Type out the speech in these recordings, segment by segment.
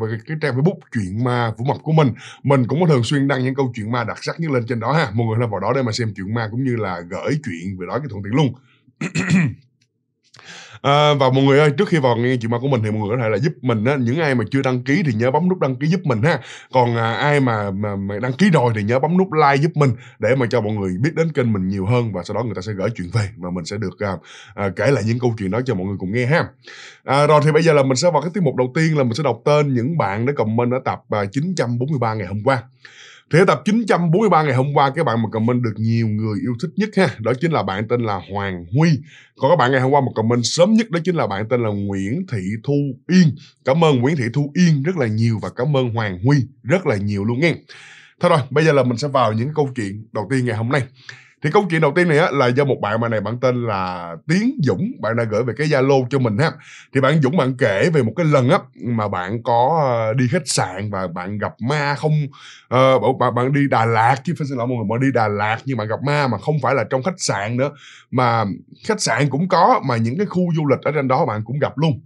được về cái trang facebook chuyện ma vũ mập của mình mình cũng có thường xuyên đăng những câu chuyện ma đặc sắc nhất lên trên đó ha mọi người lên vào đó để mà xem chuyện ma cũng như là gửi chuyện về đó cái thuận tiện luôn À, và mọi người ơi trước khi vào nghe chuyện ma của mình thì mọi người có thể là giúp mình á những ai mà chưa đăng ký thì nhớ bấm nút đăng ký giúp mình ha còn à, ai mà, mà mà đăng ký rồi thì nhớ bấm nút like giúp mình để mà cho mọi người biết đến kênh mình nhiều hơn và sau đó người ta sẽ gửi chuyện về mà mình sẽ được à, à, kể lại những câu chuyện đó cho mọi người cùng nghe ha à, rồi thì bây giờ là mình sẽ vào cái tiết mục đầu tiên là mình sẽ đọc tên những bạn đã comment ở tập à, 943 ngày hôm qua thì tập 943 ngày hôm qua các bạn mà comment được nhiều người yêu thích nhất ha Đó chính là bạn tên là Hoàng Huy Còn các bạn ngày hôm qua một comment sớm nhất đó chính là bạn tên là Nguyễn Thị Thu Yên Cảm ơn Nguyễn Thị Thu Yên rất là nhiều và cảm ơn Hoàng Huy rất là nhiều luôn nghe Thôi rồi bây giờ là mình sẽ vào những câu chuyện đầu tiên ngày hôm nay thì câu chuyện đầu tiên này á, là do một bạn mà này bạn tên là tiến dũng bạn đã gửi về cái zalo cho mình ha thì bạn dũng bạn kể về một cái lần á mà bạn có ờ, đi khách sạn và bạn gặp ma không uh, ờ, bạn, bạn đi đà lạt chứ phải xin lỗi mọi người bạn đi đà lạt nhưng bạn gặp ma mà không phải là trong khách sạn nữa mà khách sạn cũng có mà những cái khu du lịch ở trên đó bạn cũng gặp luôn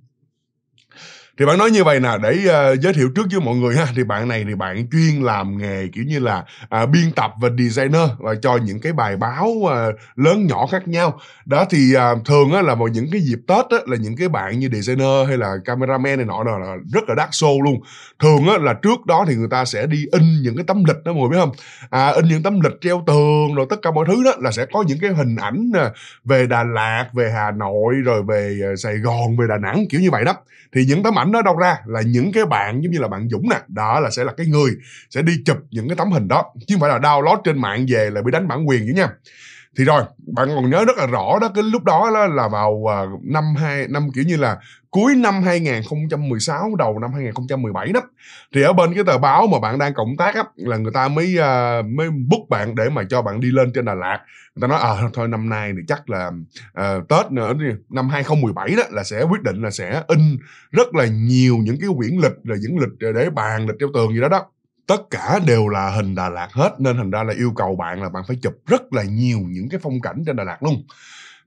thì bạn nói như vậy nè để uh, giới thiệu trước với mọi người ha thì bạn này thì bạn chuyên làm nghề kiểu như là uh, biên tập và designer và cho những cái bài báo uh, lớn nhỏ khác nhau đó thì uh, thường á, là vào những cái dịp tết á, là những cái bạn như designer hay là cameraman này nọ là rất là đắt show luôn thường á, là trước đó thì người ta sẽ đi in những cái tấm lịch đó mọi người biết không à, in những tấm lịch treo tường rồi tất cả mọi thứ đó là sẽ có những cái hình ảnh ờ, về Đà Lạt về Hà Nội rồi về Sài Gòn về Đà Nẵng kiểu như vậy đó thì những tấm ảnh ảnh đó đâu ra là những cái bạn giống như là bạn dũng nè đó là sẽ là cái người sẽ đi chụp những cái tấm hình đó chứ không phải là download trên mạng về là bị đánh bản quyền nữa nha thì rồi bạn còn nhớ rất là rõ đó cái lúc đó là, là vào à, năm hai năm kiểu như là cuối năm 2016 đầu năm 2017 đó thì ở bên cái tờ báo mà bạn đang cộng tác á là người ta mới uh, mới bút bạn để mà cho bạn đi lên trên Đà Lạt người ta nói à thôi năm nay thì chắc là uh, Tết nữa năm 2017 đó là sẽ quyết định là sẽ in rất là nhiều những cái quyển lịch rồi những lịch để bàn lịch treo tường gì đó đó tất cả đều là hình Đà Lạt hết nên thành ra là yêu cầu bạn là bạn phải chụp rất là nhiều những cái phong cảnh trên Đà Lạt luôn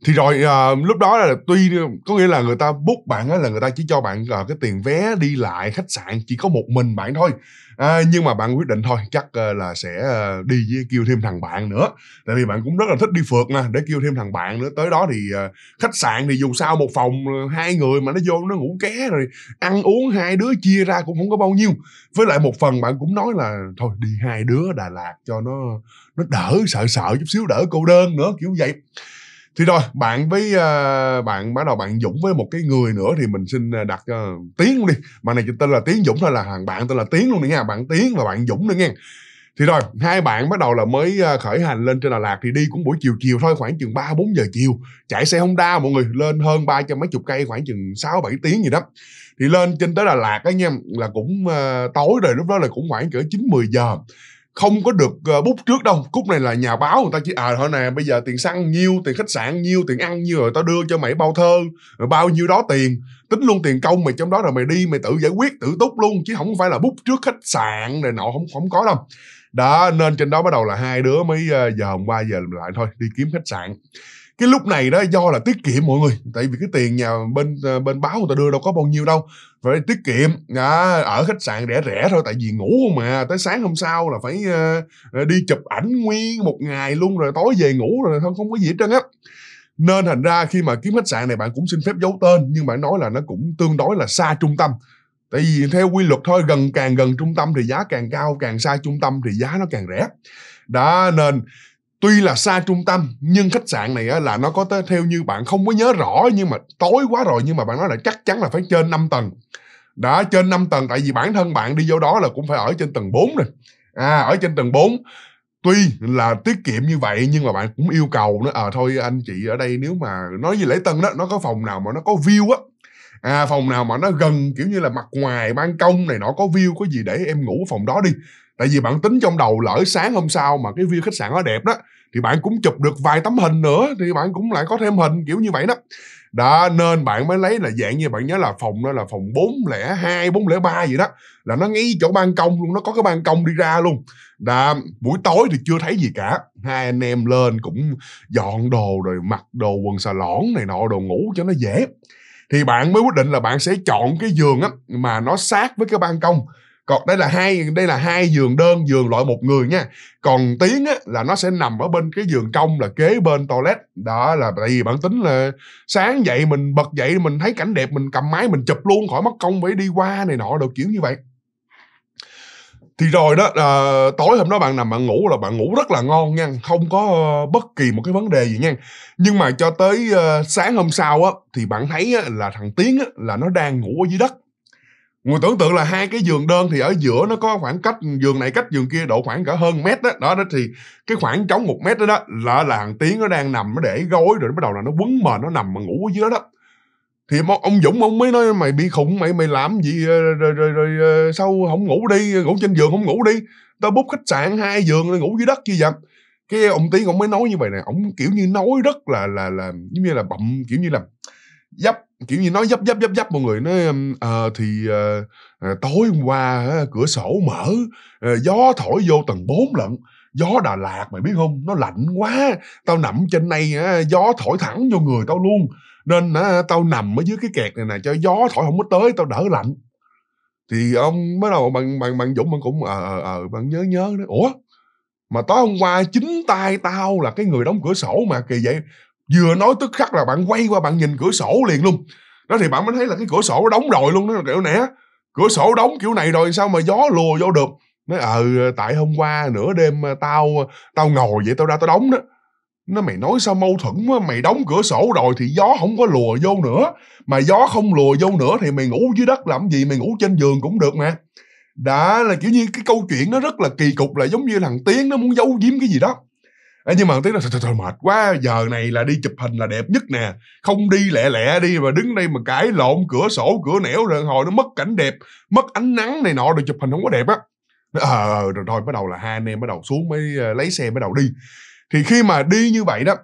thì rồi à, lúc đó là tuy có nghĩa là người ta bút bạn á là người ta chỉ cho bạn à, cái tiền vé đi lại khách sạn chỉ có một mình bạn thôi à, nhưng mà bạn quyết định thôi chắc à, là sẽ à, đi với kêu thêm thằng bạn nữa tại vì bạn cũng rất là thích đi phượt mà để kêu thêm thằng bạn nữa tới đó thì à, khách sạn thì dù sao một phòng à, hai người mà nó vô nó ngủ ké rồi ăn uống hai đứa chia ra cũng không có bao nhiêu với lại một phần bạn cũng nói là thôi đi hai đứa đà lạt cho nó nó đỡ sợ sợ chút xíu đỡ cô đơn nữa kiểu vậy thì rồi bạn với uh, bạn bắt đầu bạn dũng với một cái người nữa thì mình xin ờ, đặt uh, ờ, tiến luôn đi mà này chỉ tên là tiến dũng thôi là hàng bạn tên là tiến luôn đi nha bạn tiến và bạn dũng nữa nha thì rồi hai bạn bắt đầu là mới khởi hành lên trên Đà Lạt thì đi cũng buổi chiều chiều thôi khoảng chừng ba bốn giờ chiều chạy xe Honda mọi người lên hơn ba trăm mấy chục cây khoảng chừng sáu bảy tiếng gì đó thì lên trên tới Đà Lạt á nha là cũng uh, tối rồi lúc đó là cũng khoảng cỡ chín mười giờ không có được ờ, bút trước đâu cúc này là nhà báo người ta chỉ à thôi nè bây giờ tiền xăng nhiêu tiền khách sạn nhiêu tiền ăn nhiêu rồi tao đưa cho mày bao thơ rồi bao nhiêu đó tiền tính luôn tiền công mày trong đó rồi mày đi mày tự giải quyết tự túc luôn chứ không phải là bút trước khách sạn này nọ không không có đâu đó nên trên đó bắt đầu là hai đứa mới ờ, giờ hôm qua giờ lại thôi đi kiếm khách sạn cái lúc này đó do là tiết kiệm mọi người tại vì cái tiền nhà bên ờ, bên báo người ta đưa đâu có bao nhiêu đâu phải tiết kiệm à, ở khách sạn rẻ rẻ thôi tại vì ngủ không mà tới sáng hôm sau là phải uh, đi chụp ảnh nguyên một ngày luôn rồi tối về ngủ rồi không không có gì hết trơn á nên thành ra khi mà kiếm khách sạn này bạn cũng xin phép giấu tên nhưng bạn nói là nó cũng tương đối là xa trung tâm tại vì theo quy luật thôi gần càng gần trung tâm thì giá càng cao càng xa trung tâm thì giá nó càng rẻ đó nên tuy là xa trung tâm nhưng khách sạn này á, là nó có tới theo như bạn không có nhớ rõ nhưng mà tối quá rồi nhưng mà bạn nói là chắc chắn là phải trên 5 tầng đã trên 5 tầng tại vì bản thân bạn đi vô đó là cũng phải ở trên tầng 4 rồi à ở trên tầng 4 tuy là tiết kiệm như vậy nhưng mà bạn cũng yêu cầu nữa ờ à, thôi anh chị ở đây nếu mà nói gì lễ tân đó nó có phòng nào mà nó có view á à phòng nào mà nó gần kiểu như là mặt ngoài ban công này nó có view có gì để em ngủ phòng đó đi tại vì bạn tính trong đầu lỡ sáng hôm sau mà cái view khách sạn nó đẹp đó thì bạn cũng chụp được vài tấm hình nữa thì bạn cũng lại có thêm hình kiểu như vậy đó đó nên bạn mới lấy là dạng như bạn nhớ là phòng đó là phòng 402, 403 gì đó là nó ngay chỗ ban công luôn nó có cái ban công đi ra luôn đã buổi tối thì chưa thấy gì cả hai anh em lên cũng dọn đồ rồi mặc đồ quần xà lỏn này nọ đồ ngủ cho nó dễ thì bạn mới quyết định là bạn sẽ chọn cái giường á mà nó sát với cái ban công còn đây là hai đây là hai giường đơn giường loại một người nha còn tiếng á, là nó sẽ nằm ở bên cái giường trong là kế bên toilet đó là tại vì bạn tính là sáng dậy mình bật dậy mình thấy cảnh đẹp mình cầm máy mình chụp luôn khỏi mất công phải đi qua này nọ đồ kiểu như vậy thì rồi đó à, tối hôm đó bạn nằm bạn ngủ là bạn ngủ rất là ngon nha không có uh, bất kỳ một cái vấn đề gì nha nhưng mà cho tới uh, sáng hôm sau á thì bạn thấy á, là thằng tiến á, là nó đang ngủ ở dưới đất Người tưởng tượng là hai cái giường đơn thì ở giữa nó có khoảng cách giường này cách giường kia độ khoảng cả hơn mét đó. đó đó thì cái khoảng trống một mét đó đó là là thằng tiếng nó đang nằm nó để gối rồi nó bắt đầu là nó quấn mền nó nằm mà ngủ ở dưới đó, đó. Thì ông Dũng ông mới nói mày bị khủng mày mày làm gì ờ, rồi, rồi, rồi, rồi ờ, sao không ngủ đi ngủ trên giường không ngủ đi tao bút khách sạn hai giường ngủ dưới đất như vậy cái ông tiếng ông mới nói như vậy này ông kiểu như nói rất là là là giống như là bậm kiểu như là dấp kiểu như nói dấp dấp dấp dấp mọi người nói à, ờ, thì à, tối hôm qua à, cửa sổ mở à, gió thổi vô tầng 4 lận gió Đà Lạt mày biết không nó lạnh quá tao nằm trên này à, gió thổi thẳng vô người tao luôn nên à, tao nằm ở dưới cái kẹt này nè cho gió thổi không có tới tao đỡ lạnh thì ông bắt đầu bạn bạn bạn Dũng bạn cũng ờ à, ờ à, bạn nhớ nhớ đó ủa mà tối hôm qua chính tay tao là cái người đóng cửa sổ mà kỳ vậy vừa nói tức khắc là bạn quay qua bạn nhìn cửa sổ liền luôn đó thì bạn mới thấy là cái cửa sổ đóng rồi luôn nó kiểu nè cửa sổ đóng kiểu này rồi sao mà gió lùa vô được nói ờ tại hôm qua nửa đêm ờ, tao ờ, tao ngồi vậy tao ra tao đóng đó nó mày nói sao mâu thuẫn quá mày đóng cửa sổ rồi thì gió không có lùa vô nữa mà gió không lùa vô nữa thì mày ngủ dưới đất làm gì mày ngủ trên giường cũng được mà đã là kiểu như cái câu chuyện nó rất là kỳ cục là giống như thằng tiến nó muốn giấu giếm cái gì đó à, nhưng mà thằng tiến nói thôi, thôi, mệt quá giờ này là đi chụp hình là đẹp nhất nè không đi lẹ lẹ đi mà đứng đây mà cãi lộn cửa sổ cửa nẻo rồi hồi nó mất cảnh đẹp mất ánh nắng này nọ rồi chụp hình không có đẹp á ờ, ờ, ờ rồi thôi bắt đầu là hai anh em bắt đầu xuống mới ờ, lấy xe bắt đầu đi thì khi mà đi như vậy đó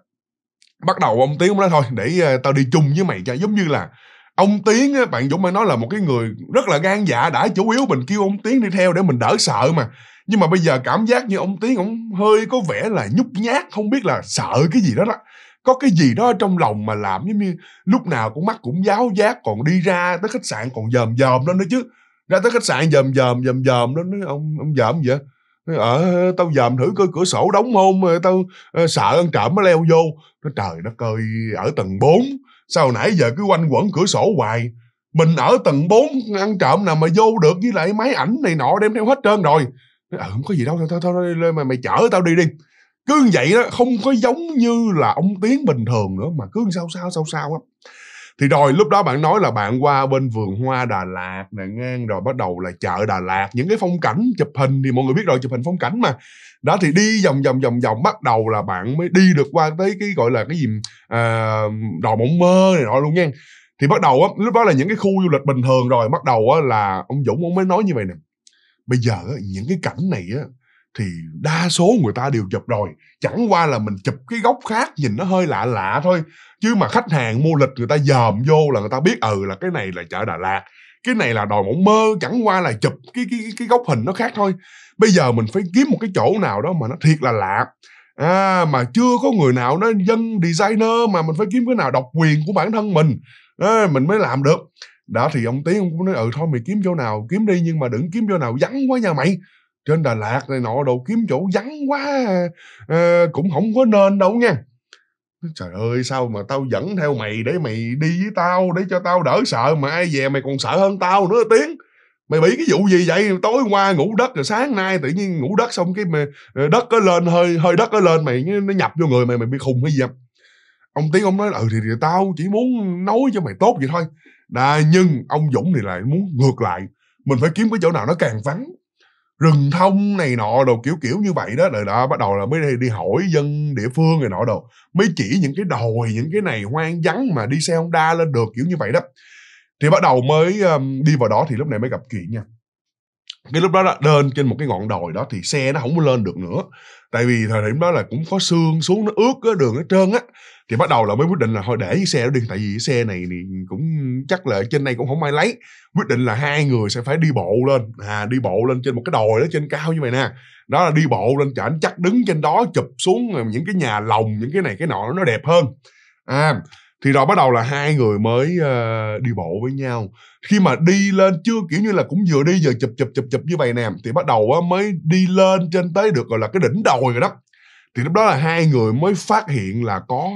bắt đầu ông tiến cũng nói thôi để tao đi chung với mày cho giống như là ông tiến bạn dũng mới nói là một cái người rất là gan dạ đã chủ yếu mình kêu ông tiến đi theo để mình đỡ sợ mà nhưng mà bây giờ cảm giác như ông tiến ông hơi có vẻ là nhút nhát không biết là sợ cái gì đó đó có cái gì đó trong lòng mà làm giống như lúc nào cũng mắt cũng giáo giác còn đi ra tới khách sạn còn dòm dòm đó nữa chứ ra tới khách sạn dòm dòm dòm dòm đó nói ông ông dòm vậy ở à, ờ, tao dòm thử coi cửa sổ đóng không ờ, tao à, sợ ăn trộm nó leo vô nó trời nó ơi ở tầng 4 sao nãy giờ cứ quanh quẩn cửa sổ hoài mình ở tầng 4 ăn trộm nào mà vô được với lại máy ảnh này nọ đem theo hết trơn rồi ừ không có gì đâu thôi thôi lên mà mày chở tao đi đi cứ vậy đó không có giống như là ông tiến bình thường nữa mà cứ sao sao sao sao á thì rồi lúc đó bạn nói là bạn qua bên vườn hoa đà lạt nè ngang rồi bắt đầu là chợ đà lạt những cái phong cảnh chụp hình thì mọi người biết rồi chụp hình phong cảnh mà đó thì đi vòng vòng vòng vòng bắt đầu là bạn mới đi được qua tới cái gọi là cái gì à, đò mộng mơ này nọ luôn nha thì bắt đầu á lúc đó là những cái khu du lịch bình thường rồi bắt đầu á là ông dũng ông mới nói như vậy nè bây giờ những cái cảnh này á thì đa số người ta đều chụp rồi chẳng qua là mình chụp cái góc khác nhìn nó hơi lạ lạ thôi chứ mà khách hàng mua lịch người ta dòm vô là người ta biết ừ là cái này là chợ đà lạt cái này là đòi mộng mơ chẳng qua là chụp cái cái cái góc hình nó khác thôi bây giờ mình phải kiếm một cái chỗ nào đó mà nó thiệt là lạ à mà chưa có người nào nó dân designer mà mình phải kiếm cái nào độc quyền của bản thân mình à, mình mới làm được đã thì ông tiến ông cũng nói ừ thôi mày kiếm chỗ nào kiếm đi nhưng mà đừng kiếm chỗ nào vắng quá nha mày trên đà lạt này nọ đồ kiếm chỗ vắng quá à, cũng không có nên đâu nha trời ơi sao mà tao dẫn theo mày để mày đi với tao để cho tao đỡ sợ mà ai về mày còn sợ hơn tao nữa tiến mày bị cái vụ gì vậy tối qua ngủ đất rồi sáng nay tự nhiên ngủ đất xong cái mày ờ, đất có lên hơi hơi đất có lên mày nó nhập vô người mày mày bị khùng hay gì không ông tiến ông nói ừ thì, thì tao chỉ muốn nói cho mày tốt vậy thôi đã nhưng ông dũng thì lại muốn ngược lại mình phải kiếm cái chỗ nào nó càng vắng rừng thông này nọ đồ kiểu kiểu như vậy đó rồi đó bắt đầu là mới đi, đi hỏi dân địa phương này nọ đồ mới chỉ những cái đồi những cái này hoang vắng mà đi xe honda lên được kiểu như vậy đó thì bắt đầu mới um, đi vào đó thì lúc này mới gặp chuyện nha cái lúc đó, là lên trên một cái ngọn đồi đó thì xe nó không có lên được nữa tại vì thời điểm đó là cũng có xương xuống nó ướt cái đường hết trơn á thì bắt đầu là mới quyết định là thôi để cái xe đó đi tại vì cái xe này thì cũng chắc là trên này cũng không ai lấy quyết định là hai người sẽ phải đi bộ lên à đi bộ lên trên một cái đồi đó trên cao như vậy nè đó là đi bộ lên chảnh chắc đứng trên đó chụp xuống ờ, những cái nhà lồng những cái này cái nọ nó đẹp hơn à thì rồi bắt đầu là hai người mới uh, đi bộ với nhau khi mà đi lên chưa kiểu như là cũng vừa đi vừa chụp chụp chụp chụp như vậy nè thì bắt đầu uh, mới đi lên trên tới được gọi là cái đỉnh đồi rồi đó thì lúc đó là hai người mới phát hiện là có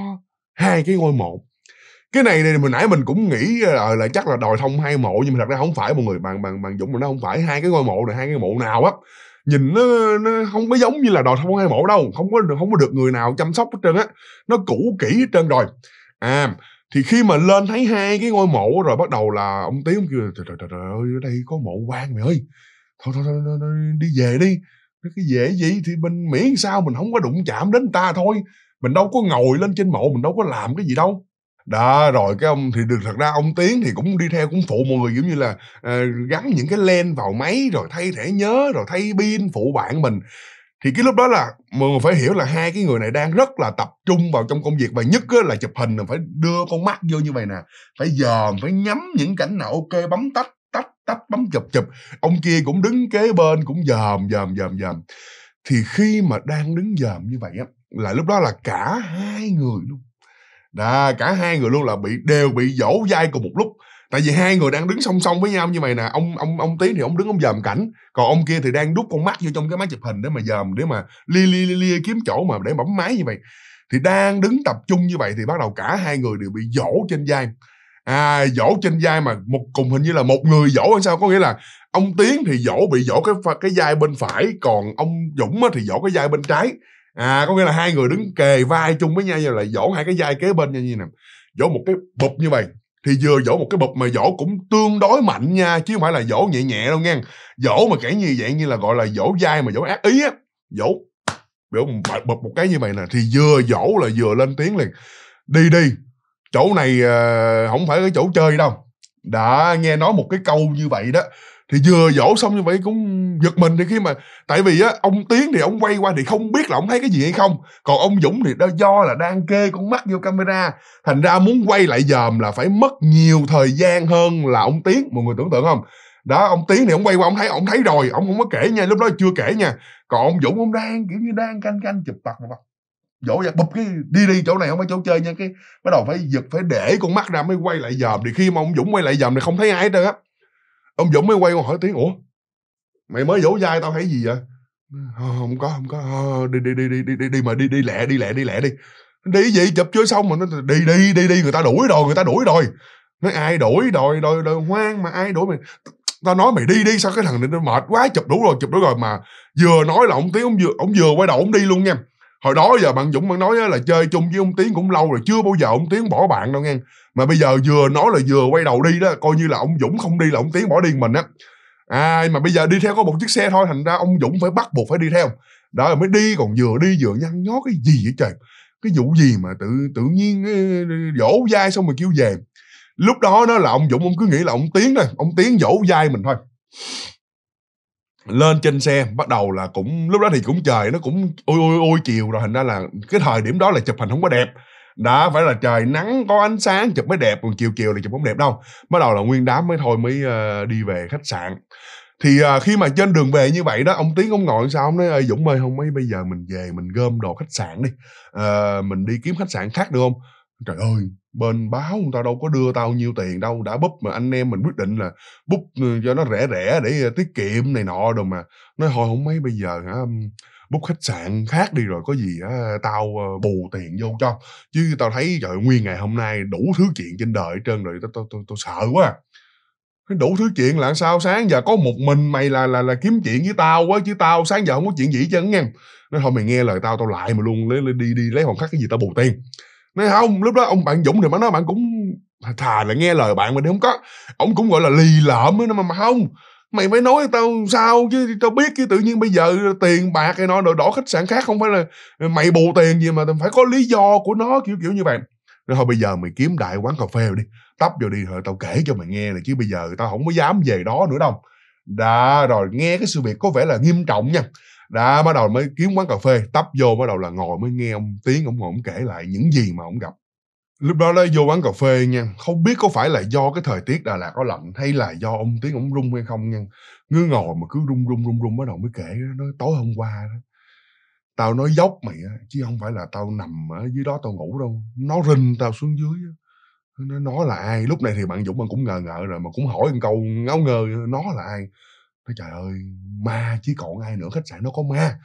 hai cái ngôi mộ cái này này mình nãy mình cũng nghĩ là, ờ, ờ, là chắc là đòi thông hai mộ nhưng mà thật ra không phải một người bằng bằng bằng dũng mà nó không phải hai cái ngôi mộ này hai cái mộ nào á nhìn nó, nó không có giống như là đòi thông hai mộ đâu không có không có được người nào chăm sóc hết trơn á nó cũ kỹ hết trơn rồi à thì khi mà lên thấy hai cái ngôi mộ rồi bắt đầu là ông tí ông kêu trời trời trời ơi ở đây có mộ quan mày ơi thôi thôi, thôi, đi về đi cái dễ gì thì mình miễn sao mình không có đụng chạm đến ta thôi mình đâu có ngồi lên trên mộ mình đâu có làm cái gì đâu đó rồi cái ông thì được thật ra ông tiến thì cũng đi theo cũng phụ mọi người giống như là uh, gắn những cái len vào máy rồi thay thẻ nhớ rồi thay pin phụ bạn mình thì cái lúc đó là mọi người phải hiểu là hai cái người này đang rất là tập trung vào trong công việc và nhất là chụp hình là phải đưa con mắt vô như vậy nè phải dòm phải nhắm những cảnh nào ok bấm tách tách tách bấm chụp chụp ông kia cũng đứng kế bên cũng dòm dòm dòm dòm thì khi mà đang đứng dòm như vậy á là lúc đó là cả hai người luôn đó cả hai người luôn là bị đều bị dỗ dai cùng một lúc tại vì hai người đang đứng song song với nhau như vậy nè ông ông ông tiến thì ông đứng ông dòm cảnh còn ông kia thì đang đút con mắt vô trong cái máy chụp hình để mà dòm để mà li li li, li kiếm chỗ mà để bấm máy như vậy thì đang đứng tập trung như vậy thì bắt đầu cả hai người đều bị dỗ trên vai à dỗ trên vai mà một cùng hình như là một người dỗ hay sao có nghĩa là ông tiến thì dỗ bị dỗ cái cái vai bên phải còn ông dũng thì dỗ cái vai bên trái à có nghĩa là hai người đứng kề vai chung với nhau rồi lại dỗ hai cái vai kế bên như như nè dỗ một cái bụp như vậy thì vừa dỗ một cái bụp mà dỗ cũng tương đối mạnh nha chứ không phải là dỗ nhẹ nhẹ đâu nghe dỗ mà kể như vậy như là gọi là dỗ dai mà dỗ ác ý á dỗ biểu bụp một cái như vậy nè thì vừa dỗ là vừa lên tiếng liền đi đi chỗ này à, không phải cái chỗ chơi đâu đã nghe nói một cái câu như vậy đó thì vừa dỗ xong như vậy cũng giật mình thì khi mà tại vì á ông tiến thì ông quay qua thì không biết là ông thấy cái gì hay không còn ông dũng thì đó do là đang kê con mắt vô camera thành ra muốn quay lại dòm là phải mất nhiều thời gian hơn là ông tiến mọi người tưởng tượng không đó ông tiến thì ông quay qua ông thấy ông thấy rồi ông không có kể nha lúc đó chưa kể nha còn ông dũng ông đang kiểu như đang canh canh chụp mặt mà dỗ ra bụp cái đi đi chỗ này không phải chỗ chơi nha cái bắt đầu phải giật phải để con mắt ra mới quay lại dòm thì khi mà ông dũng quay lại dòm thì không thấy ai hết trơn á ông dũng mới quay qua hỏi tiếng ủa mày mới vỗ vai tao thấy gì vậy ờ, không có không có ờ, đi đi đi đi đi đi đi mà đi đi lẹ đi lẹ đi lẹ đi đi gì chụp chưa xong mà nó đi đi đi đi người ta đuổi rồi người ta đuổi rồi nói ai đuổi rồi rồi rồi hoang mà ai đuổi mày tao nói mày đi đi sao cái thằng này nó mệt quá chụp đủ rồi chụp đủ rồi mà vừa nói là ông tiếng ông vừa ông vừa quay đầu ông đi luôn nha hồi đó giờ bạn dũng bạn nói là chơi chung với ông tiến cũng lâu rồi chưa bao giờ ông tiến bỏ bạn đâu nghe mà bây giờ vừa nói là vừa quay đầu đi đó coi như là ông dũng không đi là ông tiến bỏ đi mình á ai à, mà bây giờ đi theo có một chiếc xe thôi thành ra ông dũng phải bắt buộc phải đi theo đó mới đi còn vừa đi vừa nhăn nhó cái gì vậy trời cái vụ gì mà tự tự nhiên dỗ dai xong rồi kêu về lúc đó nó là ông dũng ông cứ nghĩ là ông tiến thôi ông tiến dỗ dai mình thôi lên trên xe bắt đầu là cũng lúc đó thì cũng trời nó cũng ôi ôi ôi chiều rồi thành ra là cái thời điểm đó là chụp hình không có đẹp đã phải là trời nắng có ánh sáng chụp mới đẹp còn chiều chiều thì chụp không đẹp đâu bắt đầu là nguyên đám mới thôi mới uh, đi về khách sạn thì uh, khi mà trên đường về như vậy đó ông tiến ông ngồi sao ông nói ơi dũng ơi không mấy bây giờ mình về mình gom đồ khách sạn đi uh, mình đi kiếm khách sạn khác được không trời ơi bên báo người ta đâu có đưa tao nhiêu tiền đâu đã búp mà anh em mình quyết định là búp ừ, cho nó rẻ rẻ để ờ, tiết kiệm này nọ đồ mà nói hồi không mấy bây giờ hả bút khách sạn khác đi rồi có gì á tao ờ, bù tiền vô cho chứ tao thấy trời nguyên ngày hôm nay đủ thứ chuyện trên đời trơn rồi tao tao tao, sợ quá đủ thứ chuyện là sao sáng giờ có một mình mày là là là kiếm chuyện với tao quá chứ tao sáng giờ không có chuyện gì hết trơn nha nói thôi mày nghe lời tao tao lại mà luôn lấy, lấy đi đi lấy phòng khách cái gì tao bù tiền nói không lúc đó ông bạn dũng thì mà nói bạn cũng thà là nghe lời bạn mà đi không có ông cũng gọi là lì lợm ấy, mà, mà không mày phải nói tao sao chứ tao biết chứ tự nhiên bây giờ tiền bạc hay nó đổi đỏ khách sạn khác không phải là mày bù tiền gì mà phải có lý do của nó kiểu kiểu như vậy rồi thôi bây giờ mày kiếm đại quán cà phê đi tấp vô đi rồi tao kể cho mày nghe này chứ bây giờ tao không có dám về đó nữa đâu đã rồi nghe cái sự việc có vẻ là nghiêm trọng nha đã bắt đầu mới kiếm quán cà phê tấp vô bắt đầu là ngồi mới nghe ông tiến ông ngồi ông kể lại những gì mà ông gặp lúc đó nó vô quán cà phê nha không biết có phải là do cái thời tiết đà lạt nó lạnh hay là do ông tiến ông rung hay không nha ngứa ngồi mà cứ rung rung rung rung bắt đầu mới kể nói tối hôm qua đó tao nói dốc mày á chứ không phải là tao nằm ở dưới đó tao ngủ đâu nó rình tao xuống dưới nó, nói là ai lúc này thì bạn dũng bạn cũng ngờ ngợ rồi mà cũng hỏi một câu ngáo ngơ nó là ai nói trời ơi ma chứ còn ai nữa khách sạn nó có ma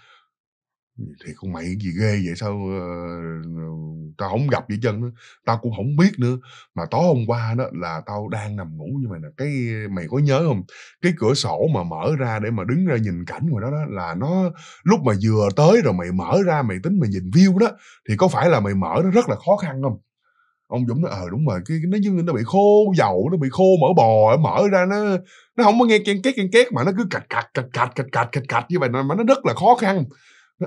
thì con mày gì ghê vậy sao uh, tao không gặp gì chân tao cũng không biết nữa mà tối hôm qua đó là tao đang nằm ngủ như mày nè cái mày có nhớ không cái cửa sổ mà mở ra để mà đứng ra nhìn cảnh ngoài đó đó là nó lúc mà vừa tới rồi mày mở ra mày tính mày nhìn view đó thì có phải là mày mở nó rất là khó khăn không ông dũng nói ờ à, đúng rồi cái cái nó như nó bị khô dầu nó bị khô mỡ bò mở ra nó nó không có nghe ken két ken két mà nó cứ cạch cạch cạch cạch cạch cạch cạch cạch như vậy mà nó rất là khó khăn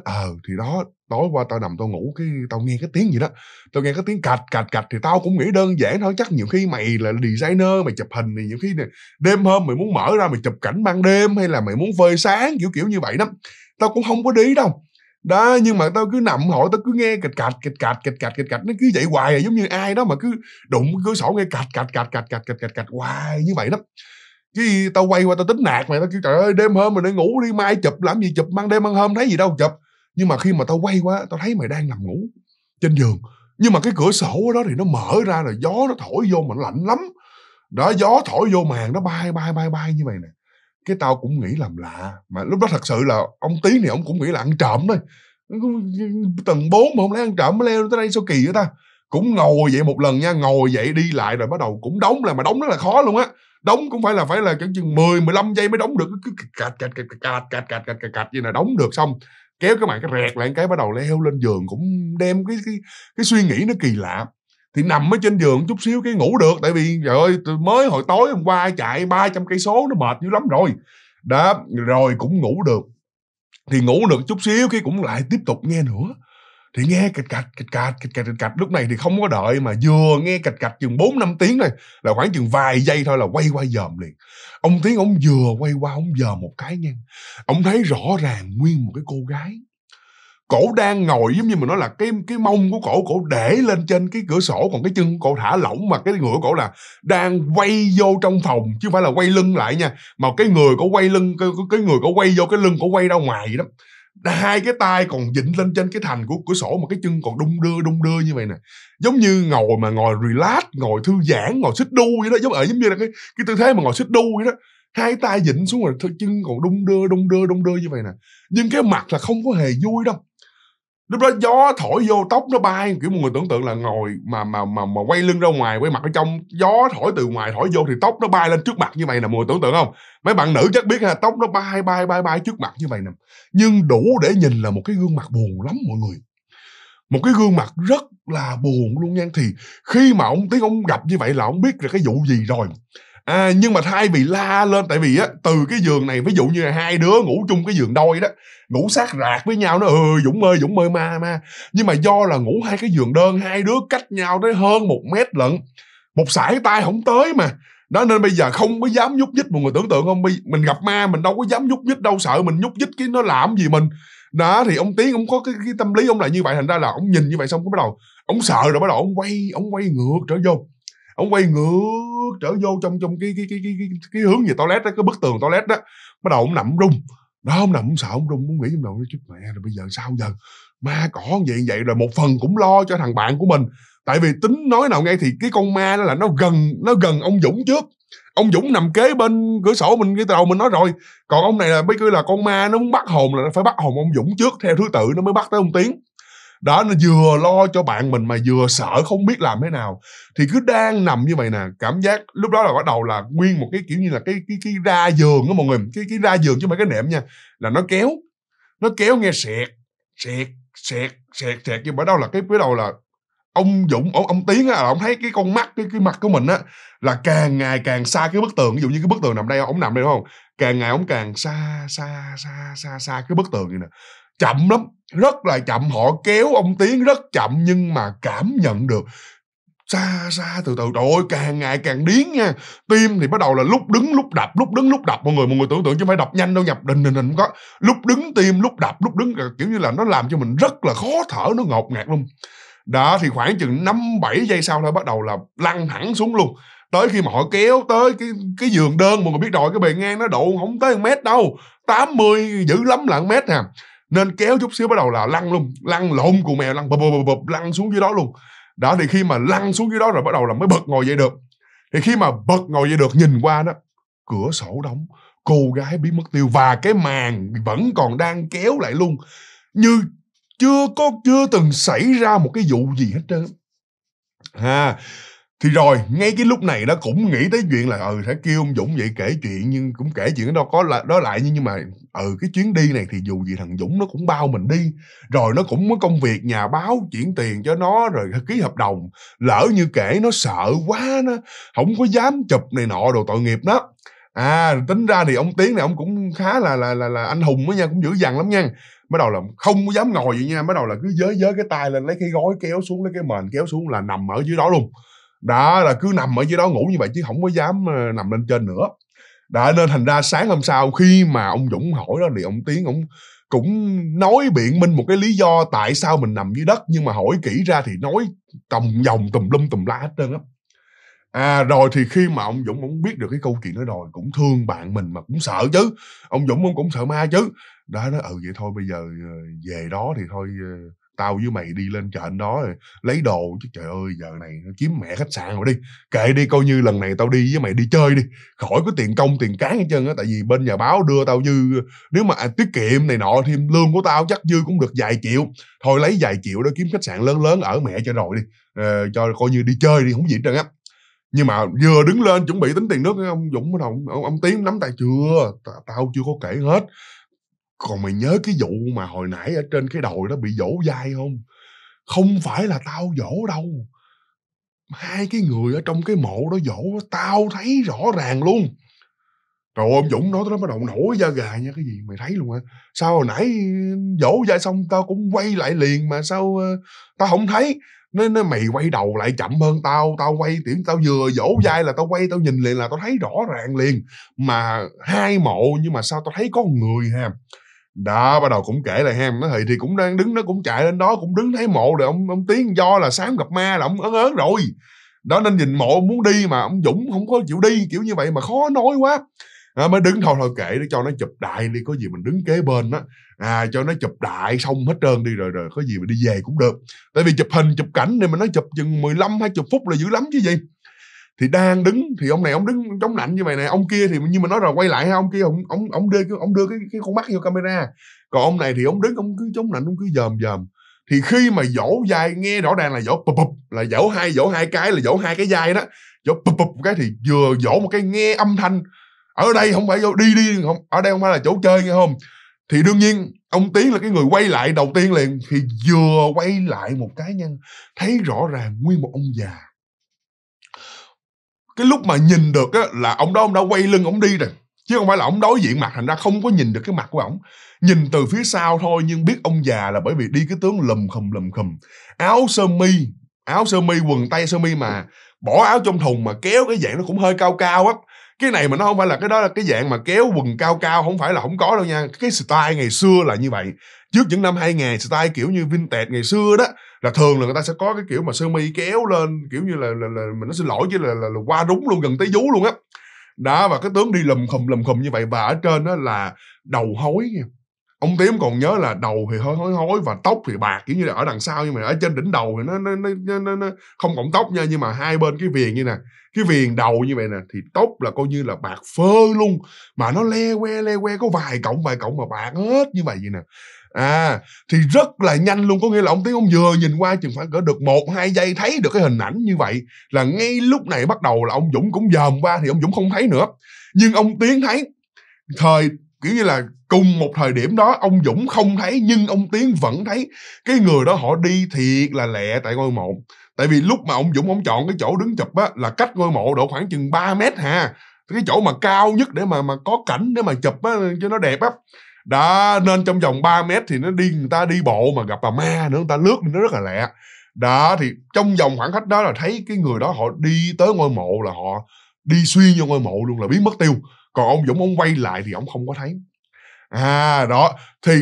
ờ à, thì đó tối qua tao nằm tao ngủ cái tao nghe cái tiếng gì đó tao nghe cái tiếng cạch cạch cạch thì tao cũng nghĩ đơn giản thôi chắc nhiều khi mày là designer mày chụp hình thì nhiều khi này, đêm hôm mày muốn mở ra mày chụp cảnh ban đêm hay là mày muốn phơi sáng kiểu kiểu như vậy đó tao cũng không có đi đâu đó nhưng mà tao cứ nằm hỏi tao cứ nghe kịch cạch kịch cạch kịch cạch kịch cạch nó cứ vậy hoài à, giống như ai đó mà cứ đụng cửa sổ nghe cạch cạch cạch cạch cạch cạch cạch cạch hoài như vậy đó cái tao quay qua tao tính nạt mày tao kêu trời ơi đêm hôm mày đi ngủ đi mai chụp làm gì chụp mang đêm ban hôm thấy gì đâu chụp nhưng mà khi mà tao quay qua tao thấy mày đang nằm ngủ trên giường nhưng mà cái cửa sổ đó thì nó mở ra rồi gió nó thổi vô mà nó lạnh lắm đó gió thổi vô màn nó bay bay bay bay như vậy nè cái tao cũng nghĩ làm lạ mà lúc đó thật sự là ông tiến này ông cũng nghĩ là ăn trộm thôi tầng 4 mà không lẽ ăn trộm mới leo tới đây sao kỳ vậy ta cũng ngồi vậy một lần nha ngồi vậy đi lại rồi bắt đầu cũng đóng là mà đóng rất là khó luôn á đóng cũng phải là phải là chừng 10 15 giây mới đóng được cứ cạch cạch cạch cạch cạch cạch cạch cạch như là đóng được xong kéo cái mạng cái rẹt lại cái bắt đầu leo lên giường cũng đem cái cái cái suy nghĩ nó kỳ lạ thì nằm ở trên giường chút xíu cái ngủ được tại vì trời ơi mới hồi tối hôm qua chạy 300 cây số nó mệt dữ lắm rồi đó rồi cũng ngủ được thì ngủ được chút xíu cái cũng lại tiếp tục nghe nữa thì nghe cạch cạch cạch cạch cạch cạch cạch lúc này thì không có đợi mà vừa nghe cạch cạch chừng bốn năm tiếng này là khoảng chừng vài giây thôi là quay qua dòm liền ông tiếng ông vừa quay qua ông dòm một cái nha ông thấy rõ ràng nguyên một cái cô gái cổ đang ngồi giống như mình nói là cái cái mông của cổ cổ để lên trên cái cửa sổ còn cái chân cổ thả lỏng mà cái người của cổ là đang quay vô trong phòng chứ không phải là quay lưng lại nha mà cái người có quay lưng cái, cái người có quay vô cái lưng có quay ra ngoài vậy đó hai cái tay còn dịnh lên trên cái thành của cửa sổ mà cái chân còn đung đưa đung đưa như vậy nè giống như ngồi mà ngồi relax ngồi thư giãn ngồi xích đu vậy đó giống ở ờ, giống như là cái cái tư thế mà ngồi xích đu vậy đó hai tay dịnh xuống rồi chân còn đung đưa đung đưa đung đưa như vậy nè nhưng cái mặt là không có hề vui đâu lúc đó gió thổi vô tóc nó bay kiểu mọi người tưởng tượng là ngồi mà mà mà mà quay lưng ra ngoài quay mặt ở trong gió thổi từ ngoài thổi vô thì tóc nó bay lên trước mặt như vậy nè mọi người tưởng tượng không mấy bạn nữ chắc biết ha tóc nó bay bay bay bay trước mặt như vậy nè nhưng đủ để nhìn là một cái gương mặt buồn lắm mọi người một cái gương mặt rất là buồn luôn nha thì khi mà ông tiếng ông gặp như vậy là ông biết là cái vụ gì rồi à, nhưng mà thay vì la lên tại vì á từ cái giường này ví dụ như là hai đứa ngủ chung cái giường đôi đó ngủ sát rạc với nhau nó ừ dũng ơi dũng ơi ma ma nhưng mà do là ngủ hai cái giường đơn hai đứa cách nhau tới hơn một mét lận một sải tay không tới mà đó nên bây giờ không có dám nhúc nhích mọi người tưởng tượng không mình gặp ma mình đâu có dám nhúc nhích đâu sợ mình nhúc nhích cái nó làm gì mình đó thì ông tiến ông có cái, cái tâm lý ông là như vậy thành ra là ông nhìn như vậy xong cái bắt đầu ông sợ rồi bắt đầu ông quay ông quay ngược trở vô ông quay ngược trở vô trong trong cái cái cái cái cái, cái hướng về toilet đó cái bức tường toilet đó bắt đầu ông nằm rung đó ông nằm ông sợ ông rung ông nghĩ trong đầu nó chứ mẹ rồi bây giờ sao giờ ma cỏ vậy vậy rồi một phần cũng lo cho thằng bạn của mình tại vì tính nói nào ngay thì cái con ma đó là nó gần nó gần ông dũng trước ông dũng nằm kế bên cửa sổ mình cái đầu mình nói rồi còn ông này là mới cứ là con ma nó muốn bắt hồn là nó phải bắt hồn ông dũng trước theo thứ tự nó mới bắt tới ông tiến đó nó vừa lo cho bạn mình mà vừa sợ không biết làm thế nào thì cứ đang nằm như vậy nè cảm giác lúc đó là bắt đầu là nguyên một cái kiểu như là cái cái cái ra giường đó mọi người cái cái ra giường chứ mấy cái nệm nha là nó kéo nó kéo nghe sẹt sẹt sẹt sẹt sẹt nhưng bắt đầu là cái bắt đầu là ông dũng ông, ông tiến á ông thấy cái con mắt cái cái mặt của mình á là càng ngày càng xa cái bức tường ví dụ như cái bức tường nằm đây ông nằm đây đúng không càng ngày ông càng xa xa xa xa xa cái bức tường này nè chậm lắm rất là chậm họ kéo ông tiến rất chậm nhưng mà cảm nhận được xa xa từ từ trời ơi càng ngày càng điến nha tim thì bắt đầu là lúc đứng lúc đập lúc đứng lúc đập mọi người mọi người tưởng tượng chứ phải đập nhanh đâu nhập đình đình đình có lúc đứng tim lúc đập lúc đứng kiểu như là nó làm cho mình rất là khó thở nó ngột ngạt luôn đó thì khoảng chừng năm bảy giây sau thôi bắt đầu là lăn thẳng xuống luôn tới khi mà họ kéo tới cái cái giường đơn mọi người biết rồi cái bề ngang nó độ không tới một mét đâu 80 dữ lắm là một mét nè nên kéo chút xíu bắt đầu là lăn luôn lăn lộn cùng mèo lăn bập bập bập bập lăn xuống dưới đó luôn đó thì khi mà lăn xuống dưới đó rồi bắt đầu là mới bật ngồi dậy được thì khi mà bật ngồi dậy được nhìn qua đó cửa sổ đóng cô gái biến mất tiêu và cái màn vẫn còn đang kéo lại luôn như chưa có chưa từng xảy ra một cái vụ gì hết trơn ha à, thì rồi ngay cái lúc này nó cũng nghĩ tới chuyện là ừ sẽ kêu ông dũng vậy kể chuyện nhưng cũng kể chuyện đó có là đó lại nhưng mà ừ cái chuyến đi này thì dù gì thằng dũng nó cũng bao mình đi rồi nó cũng có công việc nhà báo chuyển tiền cho nó rồi ký hợp đồng lỡ như kể nó sợ quá nó không có dám chụp này nọ đồ tội nghiệp đó à tính ra thì ông tiến này ông cũng khá là là là, là anh hùng đó nha cũng dữ dằn lắm nha bắt đầu là không có dám ngồi vậy nha bắt đầu là cứ giới giới cái tay lên lấy cái gói kéo xuống lấy cái mền kéo xuống là nằm ở dưới đó luôn đó là cứ nằm ở dưới đó ngủ như vậy chứ không có dám ờ, nằm lên trên nữa đó nên thành ra sáng hôm sau khi mà ông Dũng hỏi đó thì ông Tiến cũng cũng nói biện minh một cái lý do tại sao mình nằm dưới đất nhưng mà hỏi kỹ ra thì nói tòng vòng tùm lum tùm la hết trơn á à rồi thì khi mà ông Dũng ông biết được cái câu chuyện đó rồi cũng thương bạn mình mà cũng sợ chứ ông Dũng cũng cũng sợ ma chứ đó nó ừ vậy thôi bây giờ ờ, về đó thì thôi ờ, tao với mày đi lên chợ đó rồi lấy đồ chứ trời ơi giờ này kiếm mẹ khách sạn rồi đi kệ đi coi như lần này tao đi với mày đi chơi đi khỏi có tiền công tiền cán hết trơn á tại vì bên nhà báo đưa tao dư nếu mà à, tiết kiệm này nọ thêm lương của tao chắc dư cũng được vài triệu thôi lấy vài triệu đó kiếm khách sạn lớn lớn ở mẹ cho rồi đi ờ, cho coi như đi chơi đi không gì hết trơn á nhưng mà vừa đứng lên chuẩn bị tính tiền nước ông dũng bắt đầu ông, ông tiến nắm tay chưa tao chưa có kể hết còn mày nhớ cái vụ mà hồi nãy ở trên cái đồi nó bị dỗ dai không không phải là tao dỗ đâu hai cái người ở trong cái mộ đó dỗ tao thấy rõ ràng luôn rồi ông Dũng nói nó bắt đầu nổi da gà nha cái gì mày thấy luôn hả sao hồi nãy dỗ dai xong tao cũng quay lại liền mà sao ờ, tao không thấy nó, nó mày quay đầu lại chậm hơn tao tao quay tiễn tao vừa dỗ dai là tao quay tao nhìn liền là tao thấy rõ ràng liền mà hai mộ nhưng mà sao tao thấy có người ha đó bắt đầu cũng kể lại ham nó thì thì cũng đang đứng nó cũng chạy lên đó cũng đứng thấy mộ rồi ông ông tiến do là sáng gặp ma là ông ớn ớn rồi đó nên nhìn mộ muốn đi mà ông dũng không có chịu đi kiểu như vậy mà khó nói quá à, mới đứng thôi thôi kể để cho nó chụp đại đi có gì mình đứng kế bên đó à cho nó chụp đại xong hết trơn đi rồi rồi có gì mình đi về cũng được tại vì chụp hình chụp cảnh này mà nó chụp chừng 15 20 phút là dữ lắm chứ gì thì đang đứng thì ông này ông đứng chống nạnh như vậy này ông kia thì như mà nói rồi quay lại ha ông kia ông ông ông đưa ông đưa cái cái con mắt vô camera còn ông này thì ông đứng ông cứ chống nạnh ông cứ dòm dòm thì khi mà dỗ dài nghe rõ ràng là dỗ bụp bụp là dỗ hai dỗ hai cái là dỗ hai cái dài đó dỗ bụp bụp cái thì vừa dỗ một cái nghe âm thanh ở đây không phải vô đi đi không ở đây không phải là chỗ chơi nghe không thì đương nhiên ông tiến là cái người quay lại đầu tiên liền thì vừa quay lại một cái nhân thấy rõ ràng nguyên một ông già cái lúc mà nhìn được á, là ông đó ông đã quay lưng ông đi rồi chứ không phải là ông đối diện mặt thành ra không có nhìn được cái mặt của ông nhìn từ phía sau thôi nhưng biết ông già là bởi vì đi cái tướng lùm khùm lùm khùm áo sơ mi áo sơ mi quần tay sơ mi mà bỏ áo trong thùng mà kéo cái dạng nó cũng hơi cao cao á cái này mà nó không phải là cái đó là cái dạng mà kéo quần cao cao không phải là không có đâu nha cái style ngày xưa là như vậy trước những năm 2000 style kiểu như vintage ngày xưa đó là thường là người ta sẽ có cái kiểu mà sơ mi kéo lên kiểu như là là, là mình nó xin lỗi chứ là, là, là qua đúng luôn gần tới vú luôn á đó và cái tướng đi lùm khùm lùm khùm như vậy và ở trên đó là đầu hối ông tím còn nhớ là đầu thì hơi hối hối và tóc thì bạc kiểu như là ở đằng sau nhưng mà ở trên đỉnh đầu thì nó nó nó, nó, nó không cộng tóc nha nhưng mà hai bên cái viền như nè cái viền đầu như vậy nè thì tóc là coi như là bạc phơ luôn mà nó le que le que có vài cọng vài cọng mà bạc hết như vậy vậy nè à thì rất là nhanh luôn có nghĩa là ông tiến ông vừa nhìn qua chừng khoảng cỡ được một hai giây thấy được cái hình ảnh như vậy là ngay lúc này bắt đầu là ông dũng cũng dòm qua thì ông dũng không thấy nữa nhưng ông tiến thấy thời kiểu như là cùng một thời điểm đó ông dũng không thấy nhưng ông tiến vẫn thấy cái người đó họ đi thiệt là lẹ tại ngôi mộ tại vì lúc mà ông dũng ông chọn cái chỗ đứng chụp á là cách ngôi mộ độ khoảng chừng 3 mét ha cái chỗ mà cao nhất để mà mà có cảnh để mà chụp á cho nó đẹp á đó nên trong vòng 3 mét thì nó đi người ta đi bộ mà gặp bà ma nữa người ta lướt nó rất là lẹ đó thì trong vòng khoảng cách đó là thấy cái người đó họ đi tới ngôi mộ là họ đi xuyên vô ngôi mộ luôn là biến mất tiêu còn ông dũng ông quay lại thì ông không có thấy à đó thì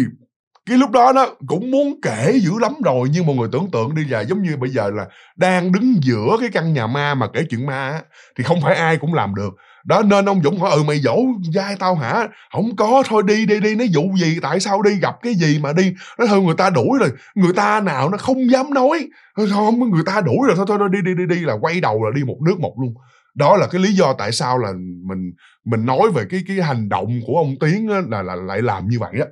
cái lúc đó nó cũng muốn kể dữ lắm rồi nhưng mọi người tưởng tượng đi là giống như bây giờ là đang đứng giữa cái căn nhà ma mà kể chuyện ma á, thì không phải ai cũng làm được đó nên ông dũng hỏi ừ mày dỗ dai tao hả không có thôi đi đi đi nó vụ gì tại sao đi gặp cái gì mà đi nó thôi người ta đuổi rồi người ta nào nó không dám nói không người ta đuổi rồi thôi thôi, thôi đi đi đi đi là quay đầu là đi một nước một luôn đó là cái lý do tại sao là mình mình nói về cái cái hành động của ông tiến á, là là lại làm như vậy á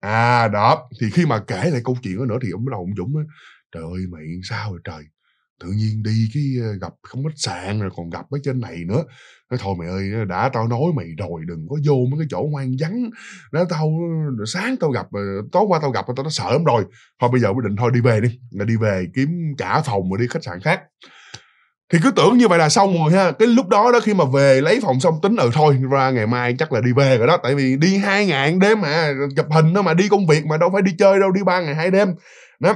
à đó thì khi mà kể lại câu chuyện đó nữa thì ông bắt đầu ông dũng á trời ơi mày sao rồi trời tự nhiên đi cái ờ, gặp không ít sạn rồi còn gặp ở trên này nữa nói thôi mày ơi đã tao nói mày rồi đừng có vô mấy cái chỗ hoang vắng đó tao ờ, sáng tao gặp ờ, tối qua tao gặp tao nó sợ lắm rồi thôi bây giờ quyết định thôi đi về đi là đi về kiếm trả phòng rồi đi khách sạn khác thì cứ tưởng như vậy là xong rồi ha cái lúc đó đó khi mà về lấy phòng xong tính ừ thôi ra ngày mai chắc là đi về rồi đó tại vì đi hai ngày đêm mà chụp hình đó mà đi công việc mà đâu phải đi chơi đâu đi ba ngày hai đêm đó